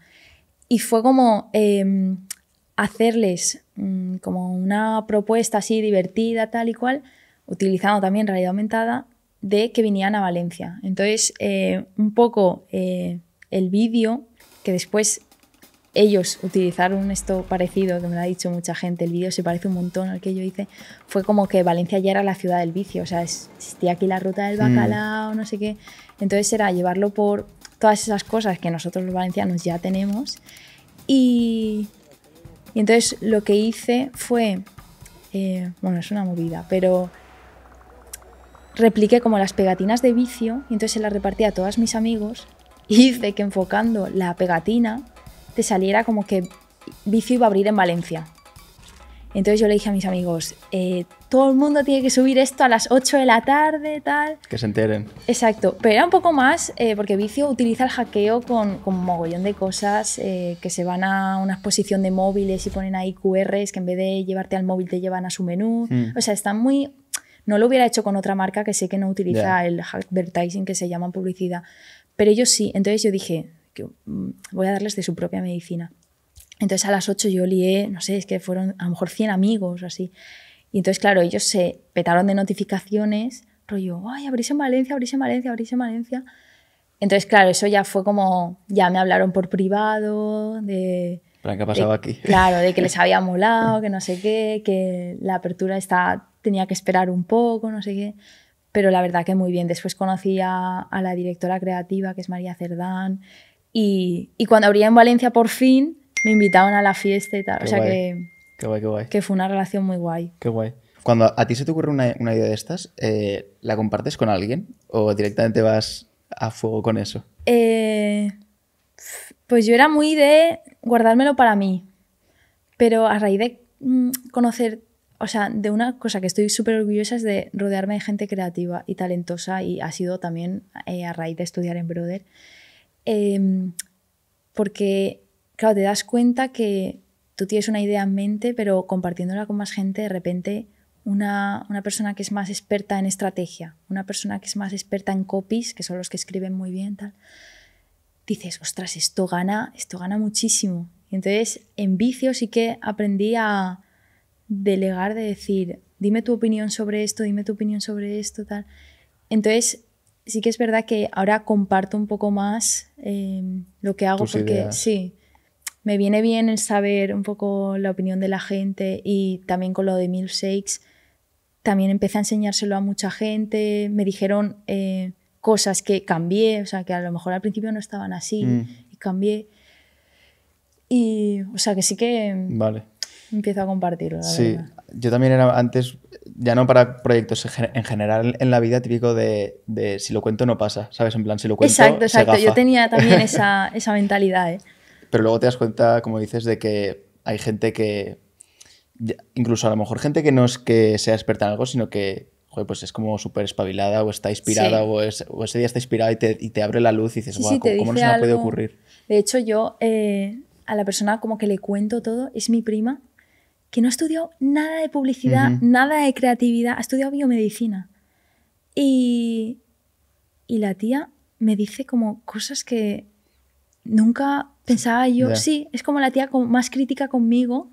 Y fue como em, hacerles mm, como una propuesta así divertida, tal y cual, utilizando también realidad aumentada, de que vinieran a Valencia. Entonces, eh, un poco eh, el vídeo, que después ellos utilizaron esto parecido, que me lo ha dicho mucha gente, el vídeo se parece un montón al que yo hice, fue como que Valencia ya era la ciudad del vicio, o sea, existía aquí la ruta del mm. bacalao, no sé qué, entonces era llevarlo por todas esas cosas que nosotros los valencianos ya tenemos y, entonces lo que hice fue, eh, bueno, es una movida, pero repliqué como las pegatinas de vicio y entonces se las repartí a todos mis amigos y hice que enfocando la pegatina te saliera como que Vicio iba a abrir en Valencia. Entonces yo le dije a mis amigos, eh, todo el mundo tiene que subir esto a las 8 de la tarde, tal. Que se enteren. Exacto, pero era un poco más, eh, porque Vicio utiliza el hackeo con, un mogollón de cosas eh, que se van a una exposición de móviles y ponen ahí QRs que en vez de llevarte al móvil te llevan a su menú. Mm. O sea, están muy... No lo hubiera hecho con otra marca que sé que no utiliza el advertising que se llama publicidad, pero ellos sí. Entonces yo dije, que mm, voy a darles de su propia medicina. Entonces a las 8 yo lié, no sé, es que fueron a lo mejor 100 amigos o así. Y entonces, claro, ellos se petaron de notificaciones, rollo, ay, abrís en Valencia, abrís en Valencia, abrís en Valencia. Entonces, claro, eso ya fue como, ya me hablaron por privado de... ¿Qué ha pasado aquí? <laughs> Claro, de que les había <laughs> molado, que no sé qué, que la apertura está, tenía que esperar un poco, no sé qué. Pero la verdad que muy bien. Después conocí a la directora creativa, que es María Cerdán. Y, cuando abría en Valencia por fin, me invitaban a la fiesta y tal. o sea que. Qué guay, Que fue una relación muy guay. Qué guay. Cuando a ti se te ocurre una, idea de estas, eh, ¿la compartes con alguien o directamente vas a fuego con eso? Eh, pues yo era muy de guardármelo para mí, pero a raíz de mm, conocer, o sea, de una cosa que estoy súper orgullosa es de rodearme de gente creativa y talentosa y ha sido también eh, a raíz de estudiar en Brother Em, porque, claro, te das cuenta que tú tienes una idea en mente, pero compartiéndola con más gente, de repente una, persona que es más experta en estrategia, una persona que es más experta en copies, que son los que escriben muy bien, tal, dices, ostras, esto gana, esto gana muchísimo. Y entonces, en vicio sí que aprendí a delegar, de decir, dime tu opinión sobre esto, dime tu opinión sobre esto, tal. Entonces, sí que es verdad que ahora comparto un poco más em, lo que hago porque sí, me viene bien el saber un poco la opinión de la gente y también con lo de Milkshakes también empecé a enseñárselo a mucha gente, me dijeron eh, cosas que cambié, o sea, que a lo mejor al principio no estaban así mm. y cambié. Y, o sea, que sí que vale. empiezo a compartirlo. La sí, yo también era antes ya no para proyectos en general en la vida típico de, si lo cuento no pasa, ¿sabes? En plan, si lo cuento. Exacto, exacto. Yo tenía también <laughs> esa, mentalidad. ¿eh? Pero luego te das cuenta, como dices, de que hay gente que, incluso a lo mejor gente que no es que sea experta en algo, sino que joder, pues es como súper espabilada o está inspirada o, ese día está inspirada y te, abre la luz y dices, ¿cómo, no se me ha podido ocurrir? De hecho, yo eh, a la persona como que le cuento todo, es mi prima que no ha estudiado nada de publicidad, nada de creatividad, ha estudiado biomedicina. Y, y la tía me dice como cosas que nunca pensaba yo. Sí, es como la tía más crítica conmigo.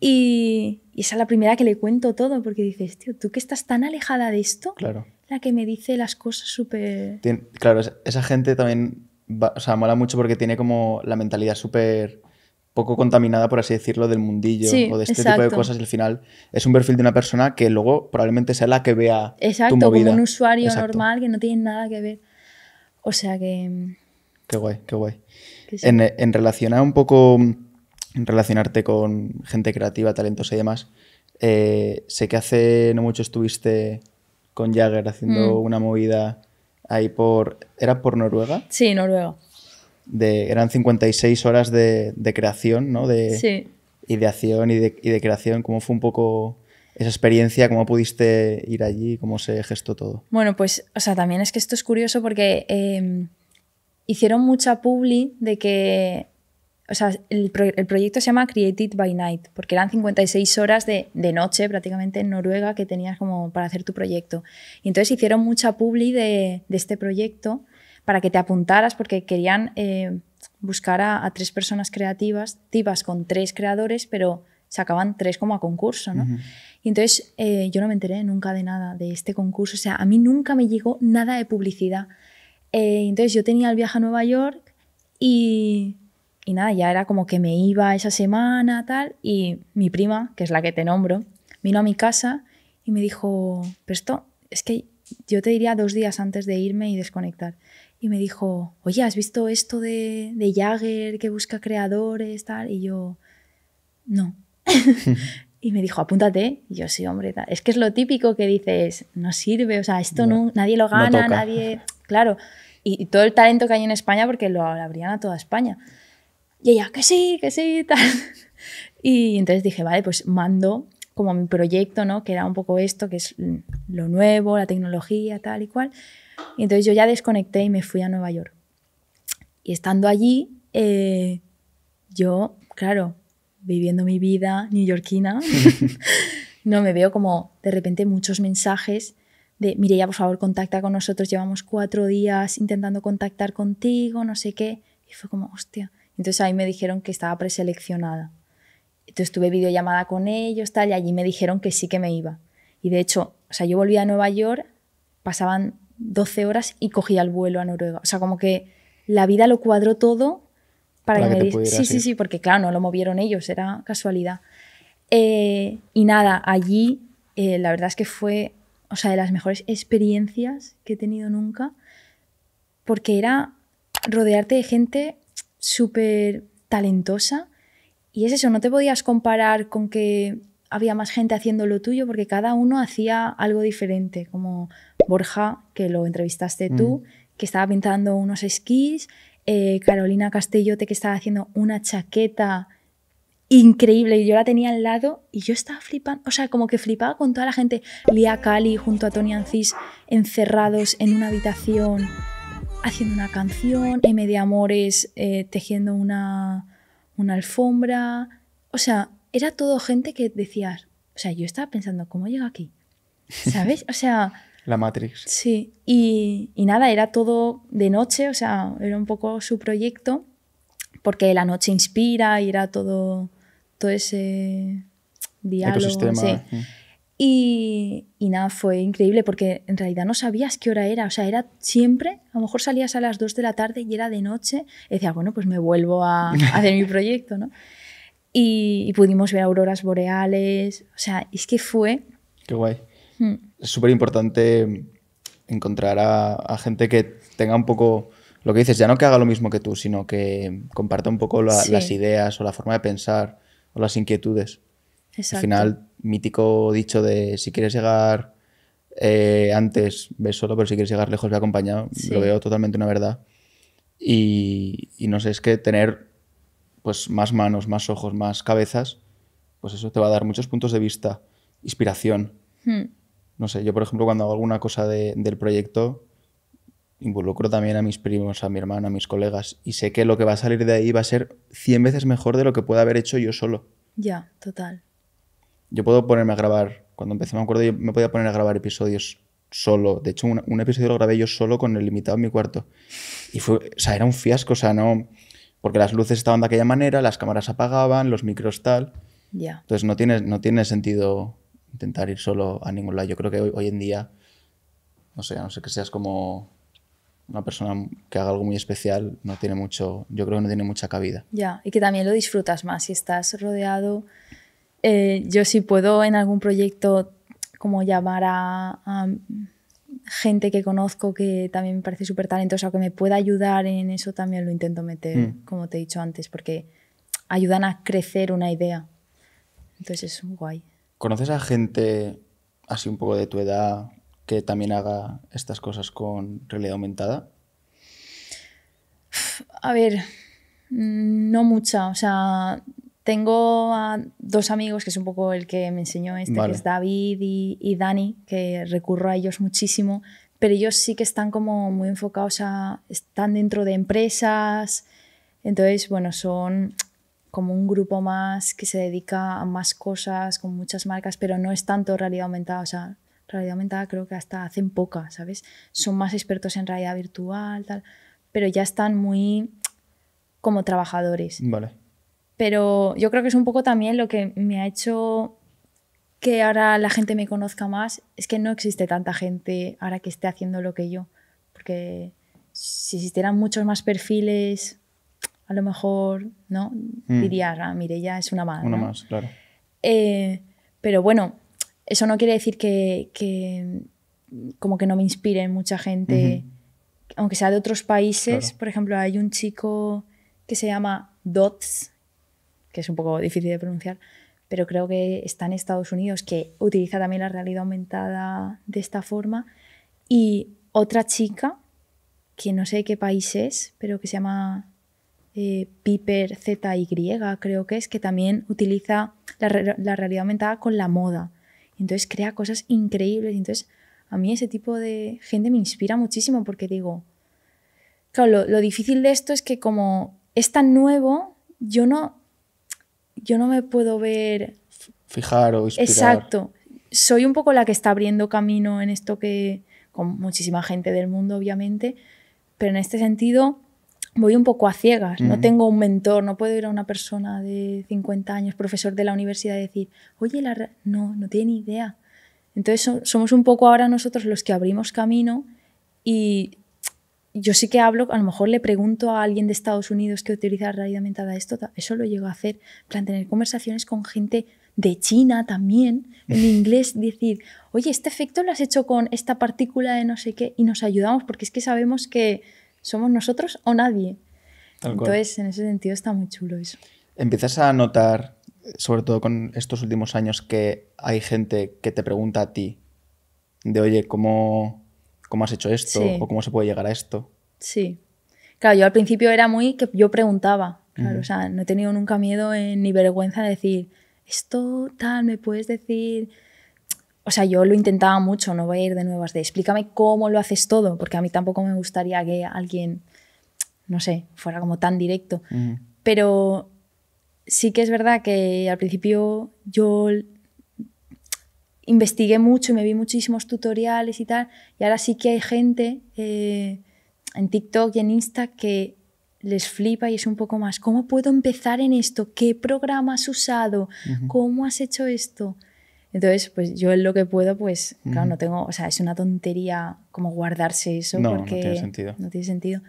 y, y, esa es la primera que le cuento todo, porque dices, tío, tú que estás tan alejada de esto, claro. la que me dice las cosas súper... Claro, esa gente también, o sea, mola mucho porque tiene como la mentalidad súper poco contaminada, por así decirlo, del mundillo o de este tipo de cosas. al final es un perfil de una persona que luego probablemente sea la que vea. Exacto, tu movida. como un usuario normal que no tiene nada que ver. O sea que. Mm, qué guay, qué guay. en, relacionar un poco, en relacionarte con gente creativa, talentos y demás, eh, sé que hace no mucho estuviste con Jagger haciendo mm. una movida ahí por. ¿Era por Noruega? Sí, Noruega de eran 56 horas de, creación, ¿no? De sí. ideación y de, y de creación, cómo fue un poco esa experiencia, cómo pudiste ir allí, cómo se gestó todo. Bueno, pues, o sea, también es que esto es curioso porque em, hicieron mucha publi de que, o sea, el, proyecto se llama Created by Night, porque eran 56 horas de, noche prácticamente en Noruega que tenías como para hacer tu proyecto. Y entonces hicieron mucha publi de este proyecto para que te apuntaras porque querían eh, buscar a, tres personas creativas, tipas con tres creadores, pero sacaban tres como a concurso, ¿no? Y entonces eh, yo no me enteré nunca de nada de este concurso, o sea, a mí nunca me llegó nada de publicidad. Eh, entonces yo tenía el viaje a Nueva York y, y nada, ya era como que me iba esa semana, tal, y mi prima, que es la que te nombro, vino a mi casa y me dijo, pero esto, es que yo te diría dos días antes de irme y desconectar y me dijo, oye, ¿has visto esto de, de Jagger que busca creadores, tal? Y yo, no. <laughs> <laughs> y me dijo, apúntate. Y yo, sí, hombre, es que es lo típico que dices, no sirve, o sea, esto no, nadie lo gana, nadie, claro. Y, todo el talento que hay en España, porque lo habrían a toda España. Y ella, que sí, que sí, tal. <laughs> Y entonces dije, vale, pues mando como mi proyecto, ¿no? Que era un poco esto, que es lo nuevo, la tecnología, tal y cual. Y entonces yo ya desconecté y me fui a Nueva York. Y estando allí, eh, yo, claro, viviendo mi vida newyorkina <laughs> no me veo como de repente muchos mensajes de, ya por favor, contacta con nosotros, llevamos cuatro días intentando contactar contigo, no sé qué. Y fue como, hostia. Entonces ahí me dijeron que estaba preseleccionada. Entonces tuve videollamada con ellos, tal, y allí me dijeron que sí que me iba. Y de hecho, o sea, yo volví a Nueva York, pasaban 12 horas y cogía el vuelo a Noruega. O sea, como que la vida lo cuadró todo para, que, me Sí, sí, sí, porque claro, no lo movieron ellos, era casualidad. Eh, y nada, allí eh, la verdad es que fue, o sea, de las mejores experiencias que he tenido nunca, porque era rodearte de gente súper talentosa. Y es eso, no te podías comparar con que había más gente haciendo lo tuyo porque cada uno hacía algo diferente, como Borja, que lo entrevistaste tú, mm. que estaba pintando unos esquís, eh, Carolina Castellote, que estaba haciendo una chaqueta increíble y yo la tenía al lado y yo estaba flipando, o sea, como que flipaba con toda la gente, Lía Cali junto a Tony Ancis encerrados en una habitación haciendo una canción, M de Amores eh, tejiendo una, una alfombra, o sea, era todo gente que decías, o sea, yo estaba pensando, ¿cómo llega aquí? <laughs> ¿Sabes? O sea, la Matrix. Sí, y, nada, era todo de noche, o sea, era un poco su proyecto, porque la noche inspira y era todo, todo ese diálogo. Y, nada, fue increíble porque en realidad no sabías qué hora era. O sea, era siempre, a lo mejor salías a las 2 de la tarde y era de noche. Y decía, bueno, pues me vuelvo a, hacer mi proyecto, ¿no? Y, pudimos ver auroras boreales. O sea, es que fue. Qué guay. Mm es súper importante encontrar a, gente que tenga un poco lo que dices, ya no que haga lo mismo que tú, sino que comparta un poco las ideas o la forma de pensar o las inquietudes. Al final, mítico dicho de si quieres llegar eh, antes, ves solo, pero si quieres llegar lejos, ve acompañado. Lo veo totalmente una verdad. Y, no sé, es que tener pues más manos, más ojos, más cabezas, pues eso te va a dar muchos puntos de vista, inspiración. Hmm no sé, yo por ejemplo cuando hago alguna cosa del proyecto, involucro también a mis primos, a mi hermano, a mis colegas, y sé que lo que va a salir de ahí va a ser 100 veces mejor de lo que pueda haber hecho yo solo. Ya, total. Yo puedo ponerme a grabar, cuando empecé me acuerdo, yo me podía poner a grabar episodios solo. De hecho, un, episodio lo grabé yo solo con el limitado en mi cuarto. Y fue, o sea, era un fiasco, o sea, no... Porque las luces estaban de aquella manera, las cámaras apagaban, los micros tal. Ya. Entonces no no tiene sentido intentar ir solo a ningún lado. Yo creo que hoy, en día, no sé, a no sé que seas como una persona que haga algo muy especial, no tiene mucho, yo creo que no tiene mucha cabida. Ya, y que también lo disfrutas más si estás rodeado. Eh, yo sí puedo en algún proyecto como llamar a, gente que conozco que también me parece súper talentosa que me pueda ayudar en eso también lo intento meter, mm. como te he dicho antes, porque ayudan a crecer una idea. Entonces es guay. ¿Conoces a gente así un poco de tu edad que también haga estas cosas con realidad aumentada? A ver, no mucha. O sea, tengo a dos amigos, que es un poco el que me enseñó este, que es David y, y, Dani, que recurro a ellos muchísimo, pero ellos sí que están como muy enfocados a, están dentro de empresas, entonces, bueno, son como un grupo más que se dedica a más cosas, con muchas marcas, pero no es tanto realidad aumentada. O sea, realidad aumentada creo que hasta hacen poca, ¿sabes? Son más expertos en realidad virtual, tal, pero ya están muy como trabajadores. Vale. Pero yo creo que es un poco también lo que me ha hecho que ahora la gente me conozca más, es que no existe tanta gente ahora que esté haciendo lo que yo, porque si existieran muchos más perfiles a lo mejor, ¿no? Mm. ella ah, es una más. Una más, claro. Eh, pero bueno, eso no quiere decir que, como que no me inspire mucha gente, aunque sea de otros países. Por ejemplo, hay un chico que se llama Dots, que es un poco difícil de pronunciar, pero creo que está en Estados Unidos, que utiliza también la realidad aumentada de esta forma. Y otra chica, que no sé qué país es, pero que se llama eh, Piper ZY, creo que es, que también utiliza la, realidad aumentada con la moda. Entonces crea cosas increíbles. Entonces a mí ese tipo de gente me inspira muchísimo porque digo, claro, lo, difícil de esto es que como es tan nuevo, yo no, yo no me puedo ver... Fijar o Exacto. Soy un poco la que está abriendo camino en esto que, con muchísima gente del mundo, obviamente, pero en este sentido voy un poco a ciegas, no tengo un mentor, no puedo ir a una persona de 50 años, profesor de la universidad, y decir, oye, la no, no tiene idea. Entonces somos un poco ahora nosotros los que abrimos camino y yo sí que hablo, a lo mejor le pregunto a alguien de Estados Unidos que utiliza la realidad esto, eso lo llego a hacer, plan tener conversaciones con gente de China también, en <laughs> inglés, decir, oye, este efecto lo has hecho con esta partícula de no sé qué, y nos ayudamos porque es que sabemos que somos nosotros o nadie. Entonces, en ese sentido está muy chulo eso. ¿Empiezas a notar, sobre todo con estos últimos años, que hay gente que te pregunta a ti de, oye, ¿cómo, cómo has hecho esto? ¿O cómo se puede llegar a esto? Sí. Claro, yo al principio era muy que yo preguntaba. O sea, no he tenido nunca miedo eh, ni vergüenza de decir, esto tal, me puedes decir o sea, yo lo intentaba mucho, no voy a ir de nuevas de explícame cómo lo haces todo, porque a mí tampoco me gustaría que alguien, no sé, fuera como tan directo. Pero sí que es verdad que al principio yo investigué mucho y me vi muchísimos tutoriales y tal, y ahora sí que hay gente eh, en TikTok y en Insta que les flipa y es un poco más, ¿cómo puedo empezar en esto? ¿Qué programa has usado? ¿Cómo has hecho esto? Entonces, pues yo en lo que puedo, pues claro, no tengo, o sea, es una tontería como guardarse eso no, porque no tiene sentido. No tiene sentido.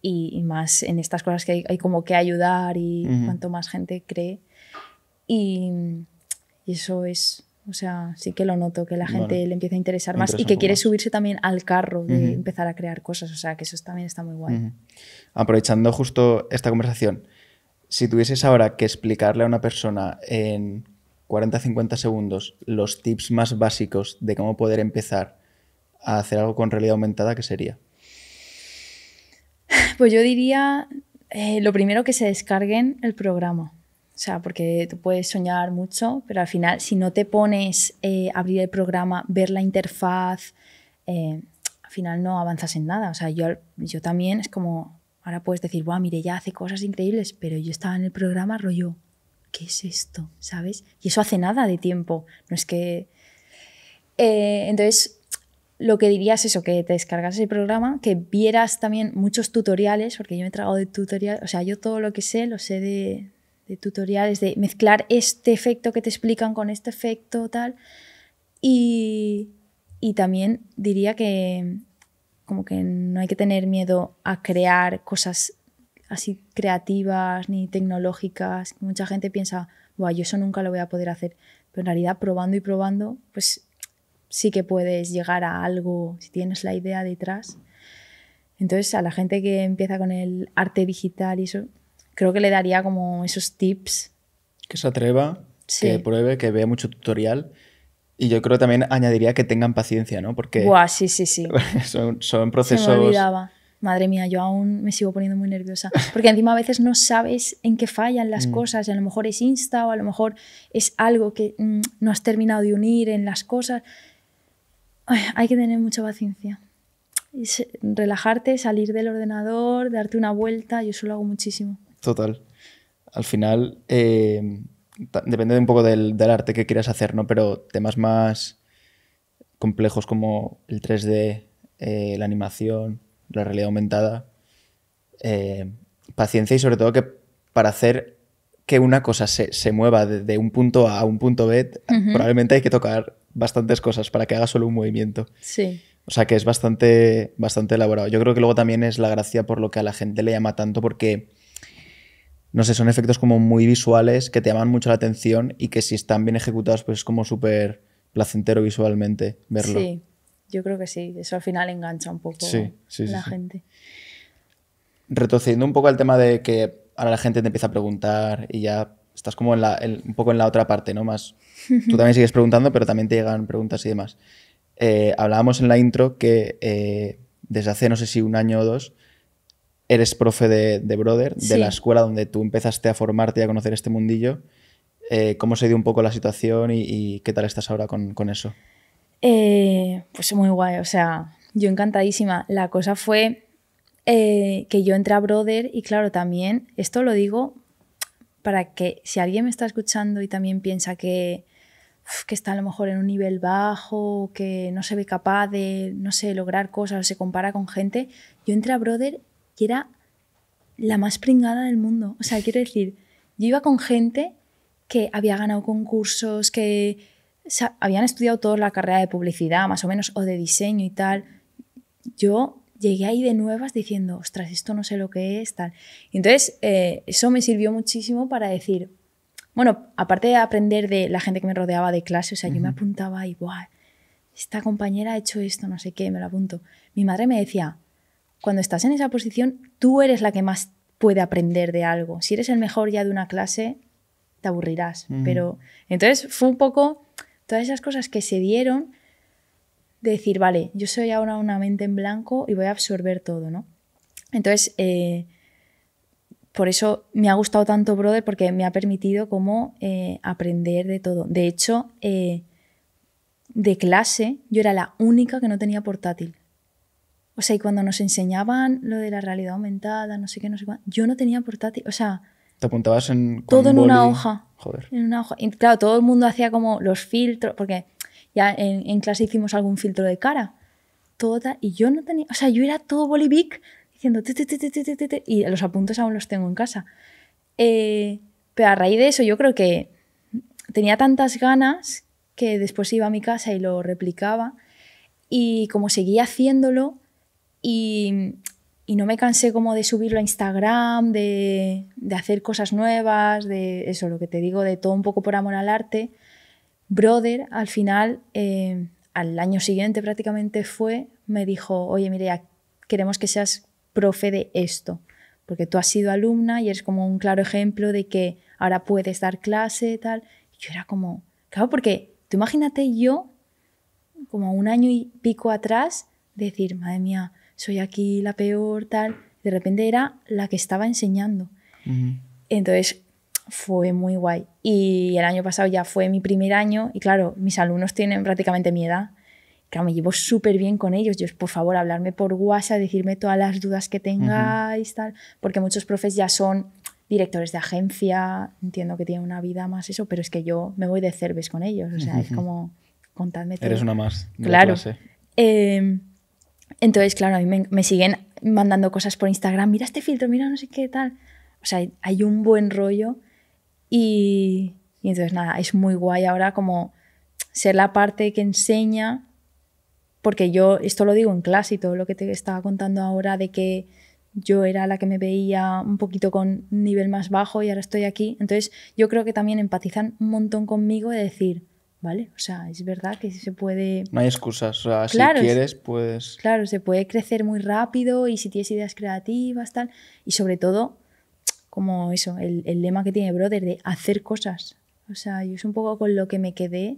Y, más en estas cosas que hay, como que ayudar y cuanto más gente cree. Y, eso es, o sea, sí que lo noto, que la gente le empieza a interesar más y que quiere subirse también al carro de empezar a crear cosas, o sea, que eso también está muy guay. Aprovechando justo esta conversación, si tuvieses ahora que explicarle a una persona en 40-50 segundos los tips más básicos de cómo poder empezar a hacer algo con realidad aumentada, ¿qué sería? Pues yo diría eh, lo primero que se descarguen el programa. O sea, porque tú puedes soñar mucho, pero al final, si no te pones eh, a abrir el programa, ver la interfaz, eh, al final no avanzas en nada. O sea, yo, yo también es como, ahora puedes decir, guau, mire, ya hace cosas increíbles, pero yo estaba en el programa rollo ¿qué es esto? ¿Sabes? Y eso hace nada de tiempo, no es que... Eh, entonces, lo que diría es eso, que te descargas el programa, que vieras también muchos tutoriales, porque yo me he tragado de tutoriales, o sea, yo todo lo que sé lo sé de, tutoriales, de mezclar este efecto que te explican con este efecto, tal. Y, y también diría que como que no hay que tener miedo a crear cosas así creativas ni tecnológicas. Mucha gente piensa, Buah, yo eso nunca lo voy a poder hacer. Pero en realidad, probando y probando, pues sí que puedes llegar a algo si tienes la idea detrás. Entonces, a la gente que empieza con el arte digital y eso, creo que le daría como esos tips. Que se atreva, que pruebe, que vea mucho tutorial. Y yo creo también añadiría que tengan paciencia, ¿no? Porque. Buah, sí, sí, sí. <laughs> son, procesos madre mía, yo aún me sigo poniendo muy nerviosa, porque encima a veces no sabes en qué fallan las mm. cosas, y a lo mejor es Insta o a lo mejor es algo que mm, no has terminado de unir en las cosas. hay que tener mucha paciencia. relajarte, salir del ordenador, darte una vuelta, yo eso lo hago muchísimo. Total. Al final, eh, depende un poco del, arte que quieras hacer, ¿no? Pero temas más complejos como el 3D, eh, la animación, la realidad aumentada, eh, paciencia y sobre todo que para hacer que una cosa se, mueva de, un punto A a un punto B, probablemente hay que tocar bastantes cosas para que haga solo un movimiento. Sí. O sea que es bastante, bastante elaborado. Yo creo que luego también es la gracia por lo que a la gente le llama tanto, porque, no sé, son efectos como muy visuales que te llaman mucho la atención y que si están bien ejecutados, pues es como súper placentero visualmente verlo. Yo creo que sí, eso al final engancha un poco la gente. Retrocediendo un poco al tema de que ahora la gente te empieza a preguntar y ya estás como un poco en la otra parte, ¿no? Más, tú también sigues preguntando, pero también te llegan preguntas y demás. Eh, hablábamos en la intro que eh, desde hace no sé si un año o dos eres profe de, Brother, de la escuela donde tú empezaste a formarte y a conocer este mundillo. Eh, ¿Cómo se dio un poco la situación y, qué tal estás ahora con eso? Eh, pues muy guay, o sea, yo encantadísima. La cosa fue eh, que yo entré a Brother y claro, también, esto lo digo para que si alguien me está escuchando y también piensa que, que está a lo mejor en un nivel bajo, que no se ve capaz de, no sé, lograr cosas o se compara con gente, yo entré a Brother y era la más pringada del mundo. O sea, quiero decir, yo iba con gente que había ganado concursos, que habían estudiado toda la carrera de publicidad, más o menos, o de diseño y tal. Yo llegué ahí de nuevas diciendo, ostras, esto no sé lo que es, tal. Y entonces, eh, eso me sirvió muchísimo para decir, bueno, aparte de aprender de la gente que me rodeaba de clase, o sea, yo me apuntaba y, guau, esta compañera ha hecho esto, no sé qué, me lo apunto. Mi madre me decía, cuando estás en esa posición, tú eres la que más puede aprender de algo. Si eres el mejor ya de una clase, te aburrirás. Pero entonces fue un poco todas esas cosas que se dieron, de decir, vale, yo soy ahora una mente en blanco y voy a absorber todo, ¿no? Entonces, eh, por eso me ha gustado tanto Brother, porque me ha permitido como eh, aprender de todo. De hecho, eh, de clase yo era la única que no tenía portátil. O sea, y cuando nos enseñaban lo de la realidad aumentada, no sé qué, no sé yo no tenía portátil. O sea, te apuntabas en... Todo en una hoja. Joder. En una hoja. Y claro, todo el mundo hacía como los filtros, porque ya en, en clase hicimos algún filtro de cara. toda y yo no tenía... O sea, yo era todo bolivic diciendo... Te, te, te, y los apuntes aún los tengo en casa. Eh, pero a raíz de eso yo creo que tenía tantas ganas que después iba a mi casa y lo replicaba. Y como seguía haciéndolo y y no me cansé como de subirlo a Instagram, de, hacer cosas nuevas, de eso, lo que te digo, de todo un poco por amor al arte. Brother, al final, eh, al año siguiente prácticamente fue, me dijo, oye, mire, queremos que seas profe de esto, porque tú has sido alumna y eres como un claro ejemplo de que ahora puedes dar clase, y tal. yo era como, claro, porque tú imagínate yo, como un año y pico atrás, decir, madre mía, soy aquí la peor, tal. De repente era la que estaba enseñando. Entonces fue muy guay. Y el año pasado ya fue mi primer año y claro, mis alumnos tienen prácticamente mi edad. Claro, me llevo súper bien con ellos. Yo, por favor, hablarme por WhatsApp, decirme todas las dudas que tengáis, tal. Porque muchos profes ya son directores de agencia, entiendo que tienen una vida más eso, pero es que yo me voy de cerves con ellos. O sea, es como, contadme todo. Eres una más. claro. Eh, entonces, claro, a mí me, siguen mandando cosas por Instagram, mira este filtro, mira no sé qué tal. O sea, hay, un buen rollo y, y, entonces nada, es muy guay ahora como ser la parte que enseña, porque yo esto lo digo en clase y todo lo que te estaba contando ahora de que yo era la que me veía un poquito con nivel más bajo y ahora estoy aquí. Entonces yo creo que también empatizan un montón conmigo de decir, ¿vale? O sea, es verdad que se puede... No hay excusas, o sea, si quieres, pues Claro, se puede crecer muy rápido y si tienes ideas creativas, tal, y sobre todo, como eso, el, lema que tiene Brother de hacer cosas. O sea, yo es un poco con lo que me quedé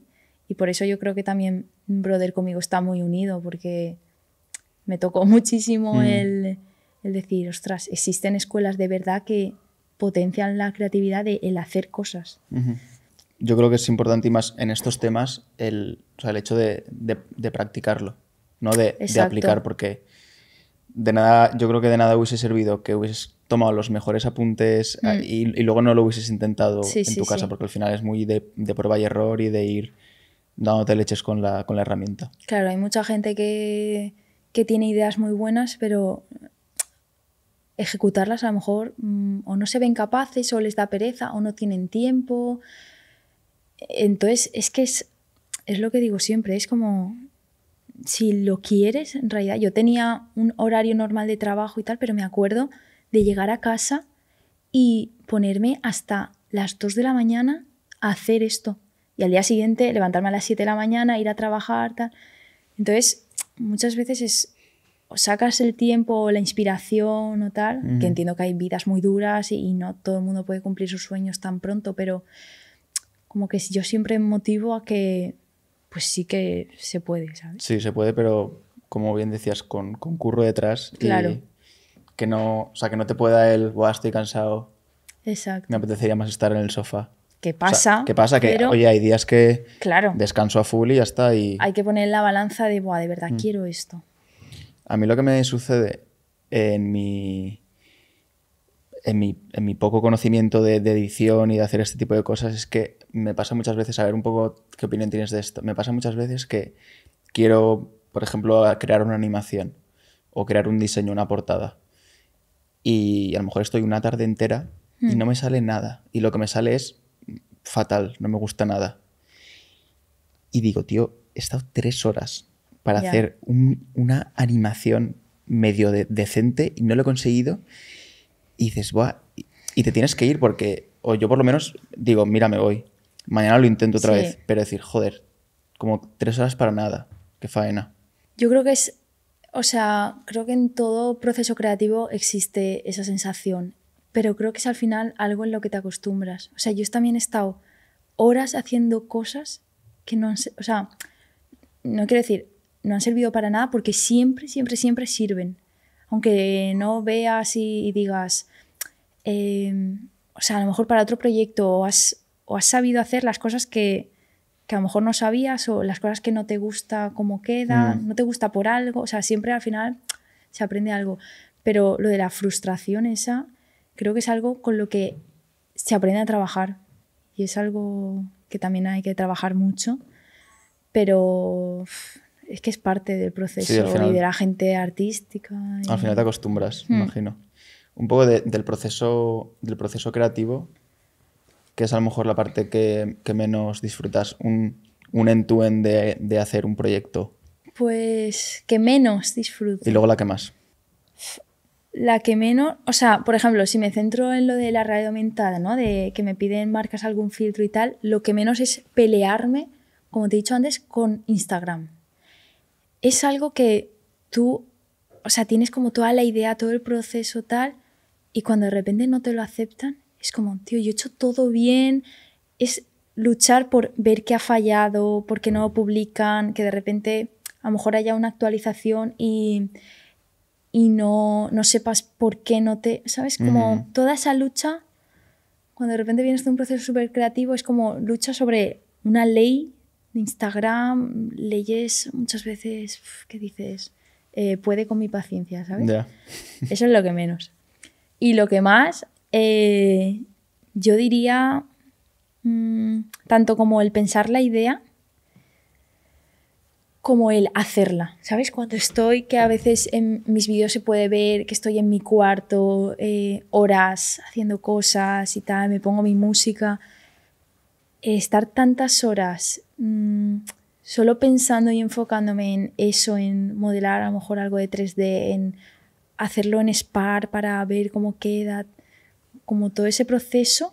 y por eso yo creo que también Brother conmigo está muy unido porque me tocó <laughs> muchísimo mm. el, el decir, ostras, existen escuelas de verdad que potencian la creatividad de el hacer cosas yo creo que es importante y más en estos temas el, o sea, el hecho de, practicarlo, no de, aplicar, porque de nada, yo creo que de nada hubiese servido que hubieses tomado los mejores apuntes ah, mm. y, luego no lo hubieses intentado en tu casa, porque al final es muy de, prueba y error y de ir dándote leches con la, con la herramienta. Claro, hay mucha gente que, que tiene ideas muy buenas, pero ejecutarlas a lo mejor mm, o no se ven capaces o les da pereza o no tienen tiempo. Entonces, es que es, es lo que digo siempre, es como si lo quieres, en realidad yo tenía un horario normal de trabajo y tal, pero me acuerdo de llegar a casa y ponerme hasta las 2 de la mañana a hacer esto. Y al día siguiente levantarme a las 7 de la mañana, ir a trabajar, tal. Entonces, muchas veces es sacas el tiempo, la inspiración o tal, que entiendo que hay vidas muy duras y no todo el mundo puede cumplir sus sueños tan pronto, pero como que yo siempre motivo a que, pues sí que se puede, ¿sabes? Sí, se puede, pero como bien decías, con, curro detrás. Claro. que no, o sea, que no te pueda el, guau, estoy cansado. Exacto. Me apetecería más estar en el sofá. ¿Qué pasa? ¿Qué pasa? Que, oye, hay días que descanso a full y ya está. Hay que poner la balanza de, Buah, de verdad, mm. quiero esto. A mí lo que me sucede en mi, en mi, poco conocimiento de, edición y de hacer este tipo de cosas es que me pasa muchas veces, a ver un poco qué opinión tienes de esto, me pasa muchas veces que quiero, por ejemplo, crear una animación o crear un diseño, una portada. Y a lo mejor estoy una tarde entera y no hmm. me sale nada. Y lo que me sale es fatal, no me gusta nada. Y digo, tío, he estado tres horas para hacer una animación medio decente y no lo he conseguido. Y dices, Buah", y, y te tienes que ir porque, o yo por lo menos digo, mira, me voy mañana lo intento otra vez. Pero decir, joder, como tres horas para nada, qué faena. Yo creo que es, o sea, creo que en todo proceso creativo existe esa sensación, pero creo que es al final algo en lo que te acostumbras. O sea, yo también he estado horas haciendo cosas que no han, o sea, no quiero decir, no han servido para nada porque siempre, siempre, siempre sirven. Aunque no veas y, digas, em, o sea, a lo mejor para otro proyecto o has o has sabido hacer las cosas que, a lo mejor no sabías o las cosas que no te gusta como queda, mm. no te gusta por algo, o sea, siempre al final se aprende algo. Pero lo de la frustración esa, creo que es algo con lo que se aprende a trabajar y es algo que también hay que trabajar mucho, pero es que es parte del proceso y de la gente artística. Al final te acostumbras, mm. imagino. Un poco del, proceso, del proceso creativo que es a lo mejor la parte que, menos disfrutas, un, un end de, hacer un proyecto? Pues que menos disfruto. ¿Y luego la que más? La que menos, o sea, por ejemplo, si me centro en lo de la realidad aumentada, ¿no? De que me piden marcas algún filtro y tal, lo que menos es pelearme, como te he dicho antes, con Instagram. Es algo que tú, o sea, tienes como toda la idea, todo el proceso tal, y cuando de repente no te lo aceptan, es como, tío, yo he hecho todo bien, es luchar por ver qué ha fallado, por qué no lo publican, que de repente a lo mejor haya una actualización y, no, no sepas por qué no te... ¿Sabes? Como toda esa lucha, cuando de repente vienes de un proceso súper creativo, es como lucha sobre una ley de Instagram, leyes muchas veces ¿Qué dices, eh, puede con mi paciencia, ¿sabes? Eso es lo que menos. Y lo que más eh, yo diría mm, tanto como el pensar la idea como el hacerla, ¿sabes? Cuando estoy, que a veces en mis vídeos se puede ver que estoy en mi cuarto eh, horas haciendo cosas y tal, me pongo mi música, eh, estar tantas horas mm, solo pensando y enfocándome en eso, en modelar a lo mejor algo de 3D, en hacerlo en Spar para ver cómo queda, como todo ese proceso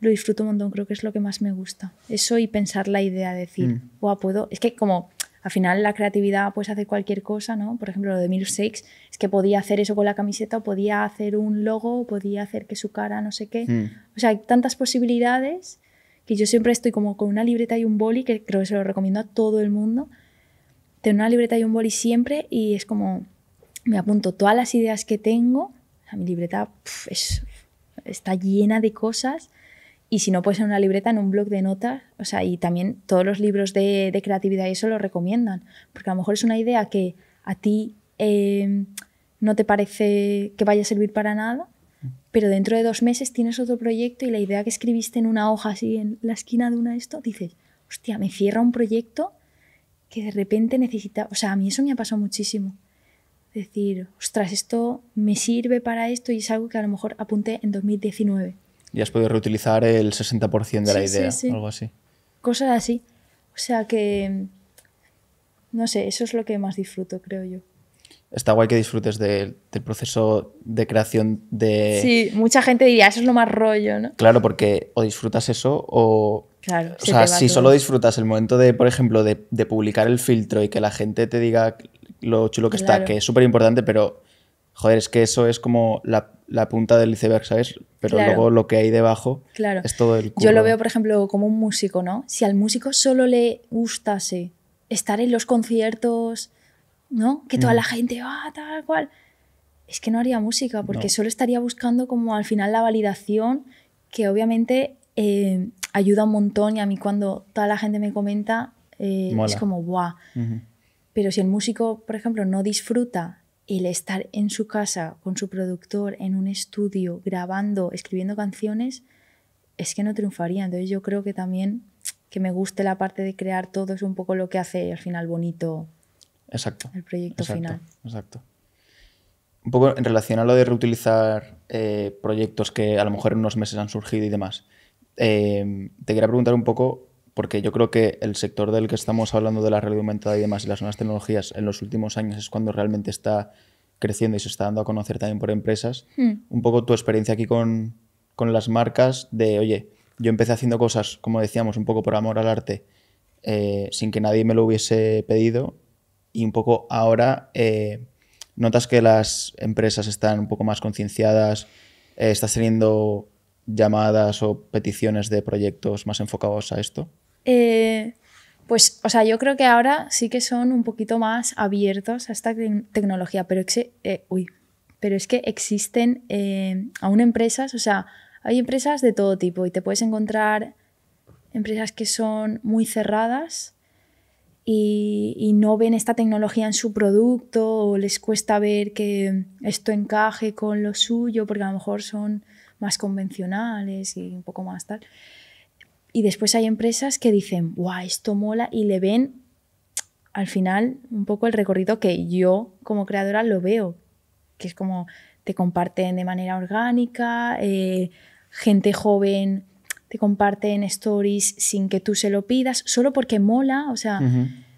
lo disfruto un montón, creo que es lo que más me gusta. Eso y pensar la idea, decir, guau, mm. puedo, es que como al final la creatividad puedes hacer cualquier cosa, ¿no? Por ejemplo, lo de Mil es que podía hacer eso con la camiseta, o podía hacer un logo, o podía hacer que su cara, no sé qué. Mm. O sea, hay tantas posibilidades que yo siempre estoy como con una libreta y un boli, que creo que se lo recomiendo a todo el mundo, Tengo una libreta y un boli siempre y es como, me apunto todas las ideas que tengo, a mi libreta es está llena de cosas. Y si no, puedes en una libreta, en un blog de notas. O sea, y también todos los libros de, creatividad y eso lo recomiendan. Porque a lo mejor es una idea que a ti em, no te parece que vaya a servir para nada, pero dentro de dos meses tienes otro proyecto y la idea que escribiste en una hoja así en la esquina de una de esto, dices, hostia, me cierra un proyecto que de repente necesita. O sea, a mí eso me ha pasado muchísimo decir, ostras, esto me sirve para esto y es algo que a lo mejor apunté en 2019. Y has podido reutilizar el 60% de la idea, sí, algo así. Cosas así. O sea que, no sé, eso es lo que más disfruto, creo yo. Está guay que disfrutes del proceso de creación de... Sí, mucha gente diría, eso es lo más rollo, ¿no? Claro, porque o disfrutas eso o... Claro, o sea, si solo disfrutas el momento de, por ejemplo, de publicar el filtro y que la gente te diga lo chulo que está, que es súper importante, pero joder, es que eso es como la, punta del iceberg, ¿sabes? Pero luego lo que hay debajo es todo el... Yo lo veo, por ejemplo, como un músico, ¿no? Si al músico solo le gustase estar en los conciertos, ¿no? Que toda mm. la gente, va, ah, tal cual. Es que no haría música, porque solo estaría buscando como al final la validación, que obviamente eh, ayuda un montón y a mí cuando toda la gente me comenta, eh, es como, guau. Pero si el músico, por ejemplo, no disfruta el estar en su casa con su productor, en un estudio, grabando, escribiendo canciones, es que no triunfaría. Entonces yo creo que también que me guste la parte de crear todo es un poco lo que hace al final bonito exacto, el proyecto final. Exacto. Un poco en relación a lo de reutilizar eh, proyectos que a lo mejor en unos meses han surgido y demás, eh, te quería preguntar un poco porque yo creo que el sector del que estamos hablando de la realidad aumentada y demás y las nuevas tecnologías en los últimos años es cuando realmente está creciendo y se está dando a conocer también por empresas. Hmm. Un poco tu experiencia aquí con, con, las marcas de, oye, yo empecé haciendo cosas, como decíamos, un poco por amor al arte, eh, sin que nadie me lo hubiese pedido y un poco ahora eh, notas que las empresas están un poco más concienciadas, eh, estás teniendo llamadas o peticiones de proyectos más enfocados a esto. Eh, pues, o sea, yo creo que ahora sí que son un poquito más abiertos a esta tecnología, pero, eh, pero es que existen eh, aún empresas, o sea, hay empresas de todo tipo y te puedes encontrar empresas que son muy cerradas y, no ven esta tecnología en su producto o les cuesta ver que esto encaje con lo suyo porque a lo mejor son más convencionales y un poco más tal. Y después hay empresas que dicen, guau, esto mola y le ven al final un poco el recorrido que yo como creadora lo veo, que es como te comparten de manera orgánica, eh, gente joven te comparten stories sin que tú se lo pidas, solo porque mola, o sea,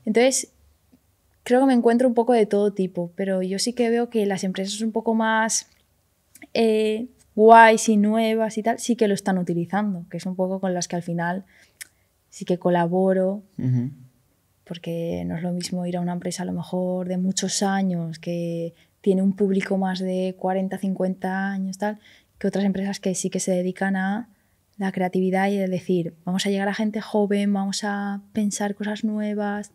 entonces creo que me encuentro un poco de todo tipo, pero yo sí que veo que las empresas un poco más eh, guays y nuevas y tal, sí que lo están utilizando, que es un poco con las que al final sí que colaboro, porque no es lo mismo ir a una empresa a lo mejor de muchos años, que tiene un público más de 40, 50 años, tal, que otras empresas que sí que se dedican a la creatividad y de decir, vamos a llegar a gente joven, vamos a pensar cosas nuevas.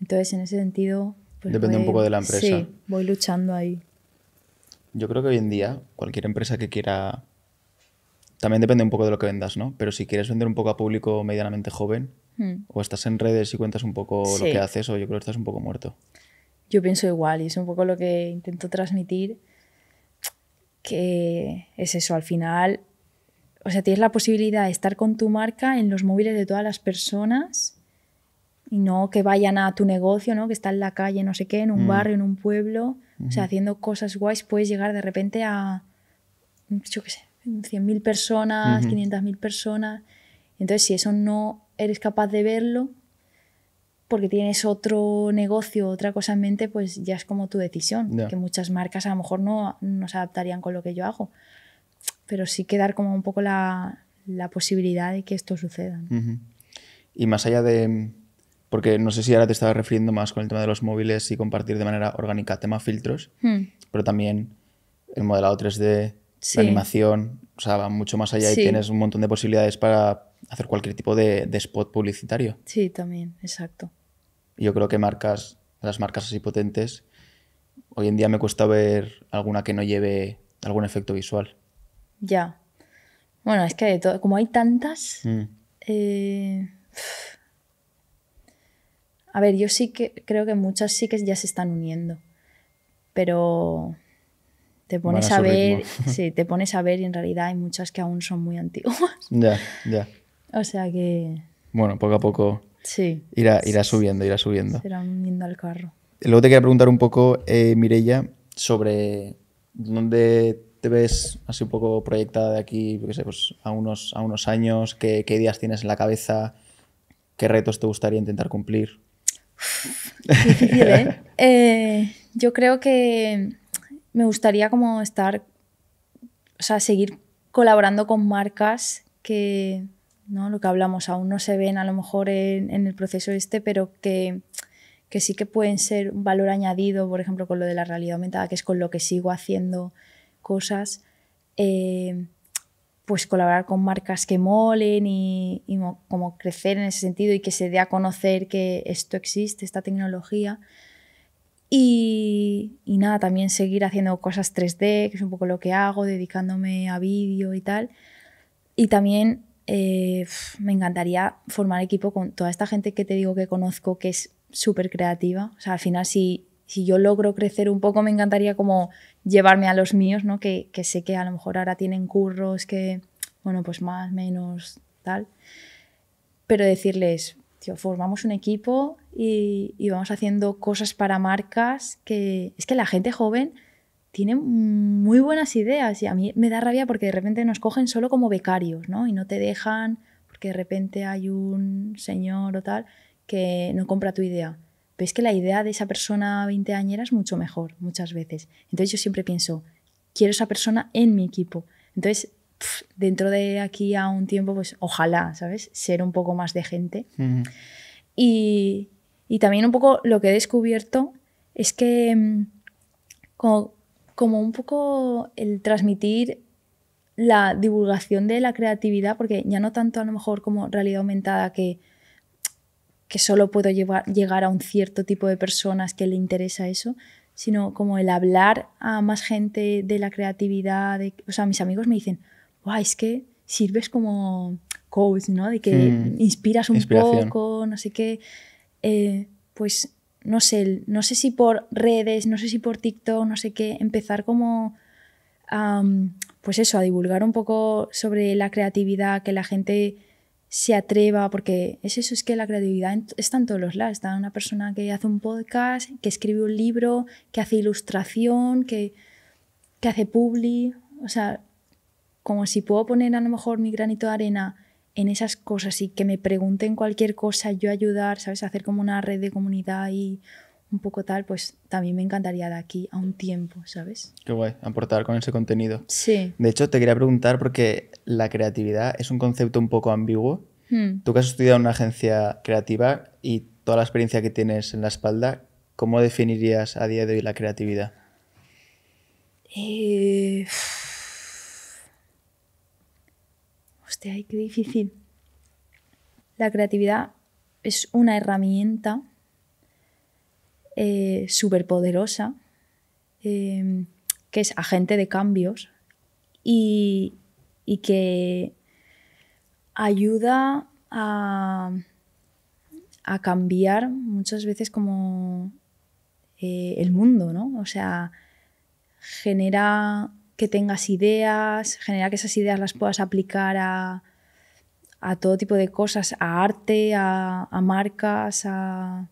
Entonces, en ese sentido... Pues Depende un poco de la empresa. Sí, voy luchando ahí. Yo creo que hoy en día cualquier empresa que quiera... También depende un poco de lo que vendas, ¿no? Pero si quieres vender un poco a público medianamente joven, hmm. o estás en redes y cuentas un poco lo que haces, o yo creo que estás un poco muerto. Yo pienso igual y es un poco lo que intento transmitir, que es eso, al final, o sea, tienes la posibilidad de estar con tu marca en los móviles de todas las personas y no que vayan a tu negocio, ¿no? Que está en la calle, no sé qué, en un hmm. barrio, en un pueblo o sea, haciendo cosas guays puedes llegar de repente a, yo qué sé, 100.000 personas, 500.000 personas. Entonces, si eso no eres capaz de verlo, porque tienes otro negocio, otra cosa en mente, pues ya es como tu decisión. Que muchas marcas a lo mejor no, se adaptarían con lo que yo hago. Pero sí que dar como un poco la, la posibilidad de que esto suceda. Y más allá de, porque no sé si ahora te estaba refiriendo más con el tema de los móviles y compartir de manera orgánica tema filtros, hmm. pero también el modelado 3D, la animación, o sea, va mucho más allá y tienes un montón de posibilidades para hacer cualquier tipo de, spot publicitario. Sí, también, exacto. Yo creo que marcas, las marcas así potentes, hoy en día me cuesta ver alguna que no lleve algún efecto visual. Ya. Bueno, es que como hay tantas, hmm. eh, a ver, yo sí que creo que muchas sí que ya se están uniendo, pero te pones a, ver, <laughs> sí, te pones a ver y en realidad hay muchas que aún son muy antiguas. <laughs> Ya, ya. O sea que... Bueno, poco a poco sí, irá, irá subiendo, irá subiendo. Se irán uniendo al carro. Luego te quería preguntar un poco, eh, Mirella, sobre dónde te ves así un poco proyectada de aquí, pues a unos, a unos años, qué, qué ideas tienes en la cabeza, qué retos te gustaría intentar cumplir. ¿eh? <laughs> Eh, yo creo que me gustaría como estar, o sea, seguir colaborando con marcas que, Lo que hablamos, aún no se ven a lo mejor en, el proceso este, pero que, que, sí que pueden ser un valor añadido, por ejemplo, con lo de la realidad aumentada, que es con lo que sigo haciendo cosas. Eh, pues colaborar con marcas que molen y, como crecer en ese sentido y que se dé a conocer que esto existe, esta tecnología. Y, nada, también seguir haciendo cosas 3D, que es un poco lo que hago, dedicándome a vídeo y tal. Y también eh, me encantaría formar equipo con toda esta gente que te digo que conozco, que es súper creativa. O sea, al final si si yo logro crecer un poco, me encantaría como llevarme a los míos, ¿no? Que, sé que a lo mejor ahora tienen curros, que, bueno, pues más, menos, tal. Pero decirles, tío, formamos un equipo y, vamos haciendo cosas para marcas que es que la gente joven tiene muy buenas ideas y a mí me da rabia porque de repente nos cogen solo como becarios, ¿no? Y no te dejan porque de repente hay un señor o tal que no compra tu idea. Pero es que la idea de esa persona veinteañera es mucho mejor muchas veces. Entonces yo siempre pienso, quiero esa persona en mi equipo. Entonces, dentro de aquí a un tiempo, pues ojalá, ¿sabes? Ser un poco más de gente. y, también un poco lo que he descubierto es que mm, como un poco el transmitir la divulgación de la creatividad, porque ya no tanto a lo mejor como realidad aumentada que que solo puedo llegar a un cierto tipo de personas que le interesa eso, sino como el hablar a más gente de la creatividad. De, o sea, mis amigos me dicen, guau, es que sirves como coach, ¿no? De que hmm. inspiras un poco, no sé qué. Eh, pues no sé, no sé si por redes, no sé si por TikTok, no sé qué, empezar como, pues eso, a divulgar un poco sobre la creatividad, que la gente se atreva, porque eso, es que la creatividad está en todos los lados. Está una persona que hace un podcast, que escribe un libro, que hace ilustración, que, que hace publi. O sea, como si puedo poner a lo mejor mi granito de arena en esas cosas y que me pregunten cualquier cosa, yo ayudar, ¿sabes? Hacer como una red de comunidad y un poco tal, pues también me encantaría de aquí a un tiempo, ¿sabes? Qué guay, aportar con ese contenido. Sí. De hecho, te quería preguntar porque la creatividad es un concepto un poco ambiguo. Hmm. Tú que has estudiado en una agencia creativa y toda la experiencia que tienes en la espalda, ¿cómo definirías a día de hoy la creatividad? Eh, <sighs> hostia, qué difícil. La creatividad es una herramienta eh, superpoderosa, eh, que es agente de cambios y, que ayuda a, cambiar muchas veces como eh, el mundo, ¿no? O sea, genera que tengas ideas, genera que esas ideas las puedas aplicar a, todo tipo de cosas, a arte, a, marcas, a,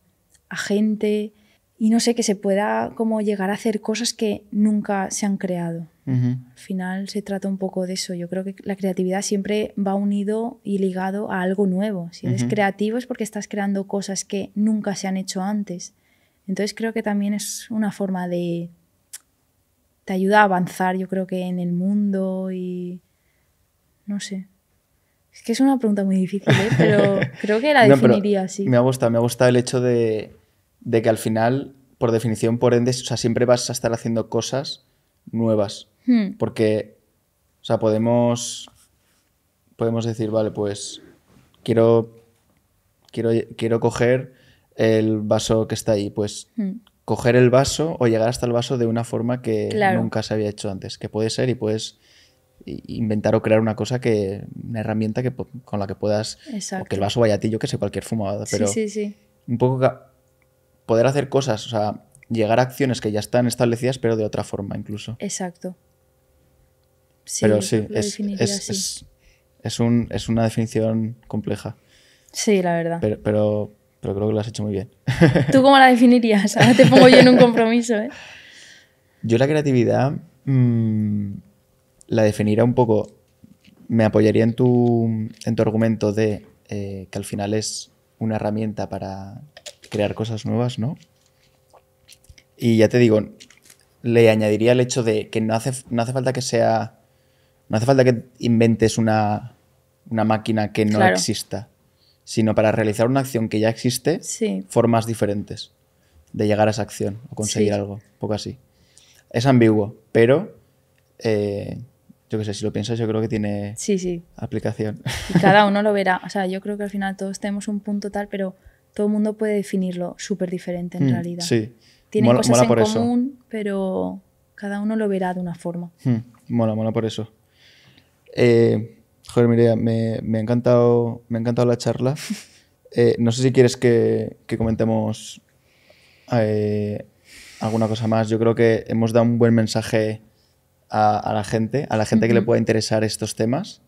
a gente y no sé, que se pueda como llegar a hacer cosas que nunca se han creado. Al final se trata un poco de eso. Yo creo que la creatividad siempre va unido y ligado a algo nuevo. Si eres creativo es porque estás creando cosas que nunca se han hecho antes. Entonces creo que también es una forma de... Te ayuda a avanzar, yo creo que en el mundo y... No sé. Es que es una pregunta muy difícil, ¿eh? <laughs> pero creo que la definiría así. Me gusta, me gusta el hecho de de que al final, por definición, por ende, o sea, siempre vas a estar haciendo cosas nuevas. Hmm. Porque, o sea, podemos, podemos decir, vale, pues quiero, quiero, quiero coger el vaso que está ahí, pues hmm. coger el vaso o llegar hasta el vaso de una forma que nunca se había hecho antes, que puede ser y puedes inventar o crear una cosa que una herramienta que con la que puedas Exacto. que el vaso vaya a ti yo que sé cualquier fumada pero sí, sí, sí. un poco poder hacer cosas, o sea, llegar a acciones que ya están establecidas, pero de otra forma incluso. Exacto. Sí, pero sí, es, es, un, es una definición compleja. Sí, la verdad. Pero, creo que lo has hecho muy bien. ¿Tú cómo la definirías? Ahora te pongo yo en un compromiso. ¿eh? Yo la creatividad mm, la definiría un poco, me apoyaría en tu, en tu argumento de eh, que al final es una herramienta para crear cosas nuevas, ¿no? Y ya te digo, le añadiría el hecho de que no hace, no hace falta que sea. No hace falta que inventes una, máquina que no exista, sino para realizar una acción que ya existe, formas diferentes de llegar a esa acción o conseguir algo, un poco así. Es ambiguo, pero eh, yo qué sé, si lo piensas, yo creo que tiene sí, sí. aplicación. Y cada <laughs> uno lo verá. O sea, yo creo que al final todos tenemos un punto tal, pero todo el mundo puede definirlo súper diferente en mm, realidad. Sí. Tienen cosas por en común, pero cada uno lo verá de una forma. Mm, mola, mola por eso. Eh, joder, Mireia, me, ha encantado, me encantado la charla. <laughs> Eh, no sé si quieres que, comentemos eh, alguna cosa más. Yo creo que hemos dado un buen mensaje a, la gente, a la gente que le pueda interesar estos temas,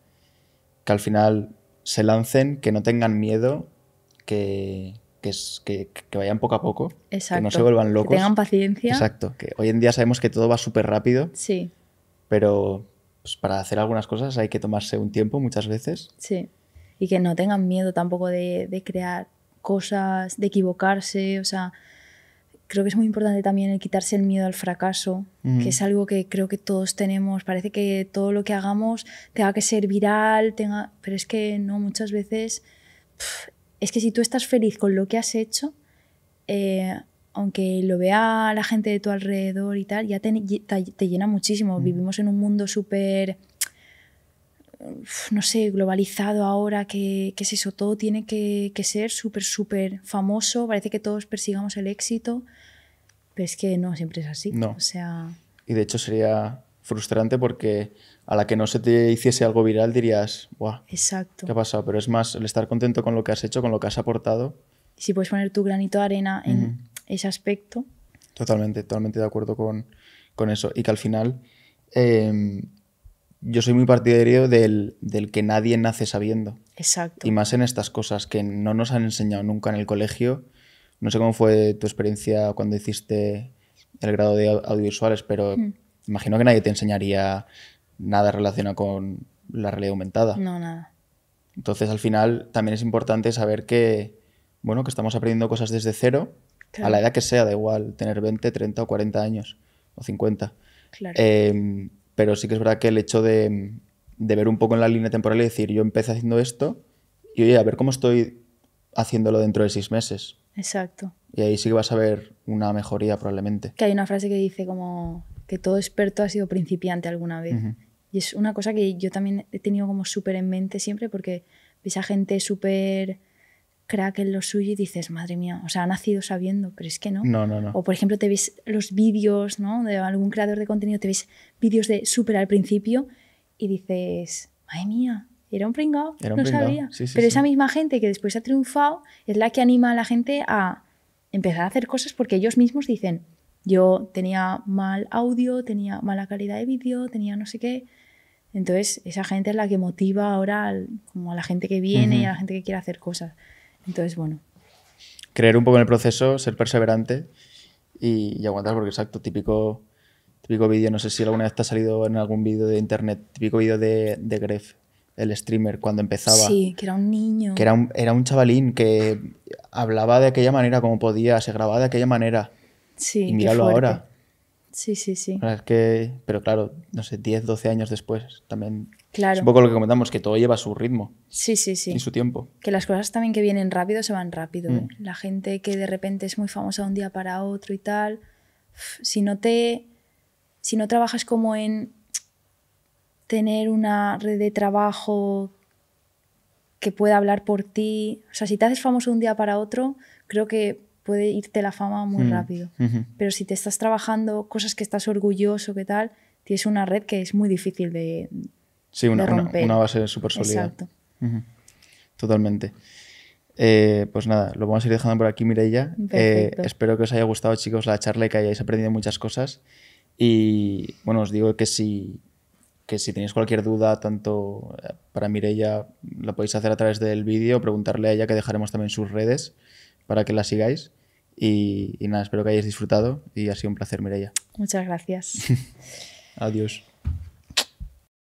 que al final se lancen, que no tengan miedo, que, que, vayan poco a poco, que no se vuelvan locos. Que tengan paciencia. Exacto, que hoy en día sabemos que todo va súper rápido. Sí. Pero pues, para hacer algunas cosas hay que tomarse un tiempo muchas veces. Sí. Y que no tengan miedo tampoco de, crear cosas, de equivocarse, o sea, creo que es muy importante también el quitarse el miedo al fracaso, que es algo que creo que todos tenemos. Parece que todo lo que hagamos tenga que ser viral, tenga... pero es que no, muchas veces es que si tú estás feliz con lo que has hecho, eh, aunque lo vea la gente de tu alrededor y tal, ya te, llena muchísimo. Mm. Vivimos en un mundo súper, no sé, globalizado ahora, que, es eso, todo tiene que, ser súper, súper famoso, parece que todos persigamos el éxito, pero es que no, siempre es así. No. sea... Y de hecho sería frustrante porque a la que no se te hiciese algo viral dirías, ¡guau! Exacto. ¿Qué ha pasado? Pero es más el estar contento con lo que has hecho, con lo que has aportado. si puedes poner tu granito de arena en ese aspecto. Totalmente, totalmente de acuerdo con, eso. Y que al final em, yo soy muy partidario del, que nadie nace sabiendo. Exacto. Y más en estas cosas que no nos han enseñado nunca en el colegio. No sé cómo fue tu experiencia cuando hiciste el grado de audiovisuales, pero... Imagino que nadie te enseñaría nada relacionado con la realidad aumentada. No, nada. Entonces, al final, también es importante saber que, bueno, que estamos aprendiendo cosas desde cero, a la edad que sea, da igual, tener 20, 30 o 40 años, o 50. Claro. Em, pero sí que es verdad que el hecho de, de, ver un poco en la línea temporal y decir, yo empecé haciendo esto, y oye, a ver cómo estoy haciéndolo dentro de seis meses. Exacto. Y ahí sí que vas a ver una mejoría probablemente. Que hay una frase que dice como que todo experto ha sido principiante alguna vez. Y es una cosa que yo también he tenido como súper en mente siempre porque ves a gente súper crack en lo suyo y dices, madre mía, o sea, ha nacido sabiendo, pero es que no. No, no, no. O por ejemplo, te ves los vídeos, ¿no? De algún creador de contenido, te ves vídeos de súper al principio y dices, madre mía, era un pringao, no sabía. pero esa misma gente que después ha triunfado es la que anima a la gente a empezar a hacer cosas porque ellos mismos dicen, yo tenía mal audio, tenía mala calidad de vídeo, tenía no sé qué. Entonces, esa gente es la que motiva ahora como a la gente que viene y a la gente que quiere hacer cosas. Entonces, bueno. Creer un poco en el proceso, ser perseverante y, aguantar, porque exacto, típico, típico vídeo, no sé si alguna vez te ha salido en algún vídeo de internet, típico vídeo de, de Gref, el streamer, cuando empezaba. Sí, que era un niño. Que era un, era un chavalín que hablaba de aquella manera como podía, se grababa de aquella manera Sí, y ahora. Sí, sí, sí. que, pero claro, no sé, 10, 12 años después también. Claro. Es un poco lo que comentamos, que todo lleva su ritmo. Sí, sí, sí. Y su tiempo. Que las cosas también que vienen rápido se van rápido. Mm. ¿eh? La gente que de repente es muy famosa un día para otro y tal, si no te. Si no trabajas como en tener una red de trabajo que pueda hablar por ti, o sea, si te haces famoso un día para otro, creo que puede irte la fama muy mm, rápido. Pero si te estás trabajando cosas que estás orgulloso, qué tal, tienes una red que es muy difícil de, sí, una, Una, base súper sólida. Exacto. Totalmente. Eh, pues nada, lo vamos a ir dejando por aquí, Mireia. Eh, espero que os haya gustado, chicos, la charla y que hayáis aprendido muchas cosas. Y bueno, os digo que si, que si tenéis cualquier duda, tanto eh, para Mireia, la podéis hacer a través del vídeo, preguntarle a ella, que dejaremos también sus redes para que la sigáis. Y, nada, espero que hayáis disfrutado y ha sido un placer, Mireia. Muchas gracias. <laughs> Adiós.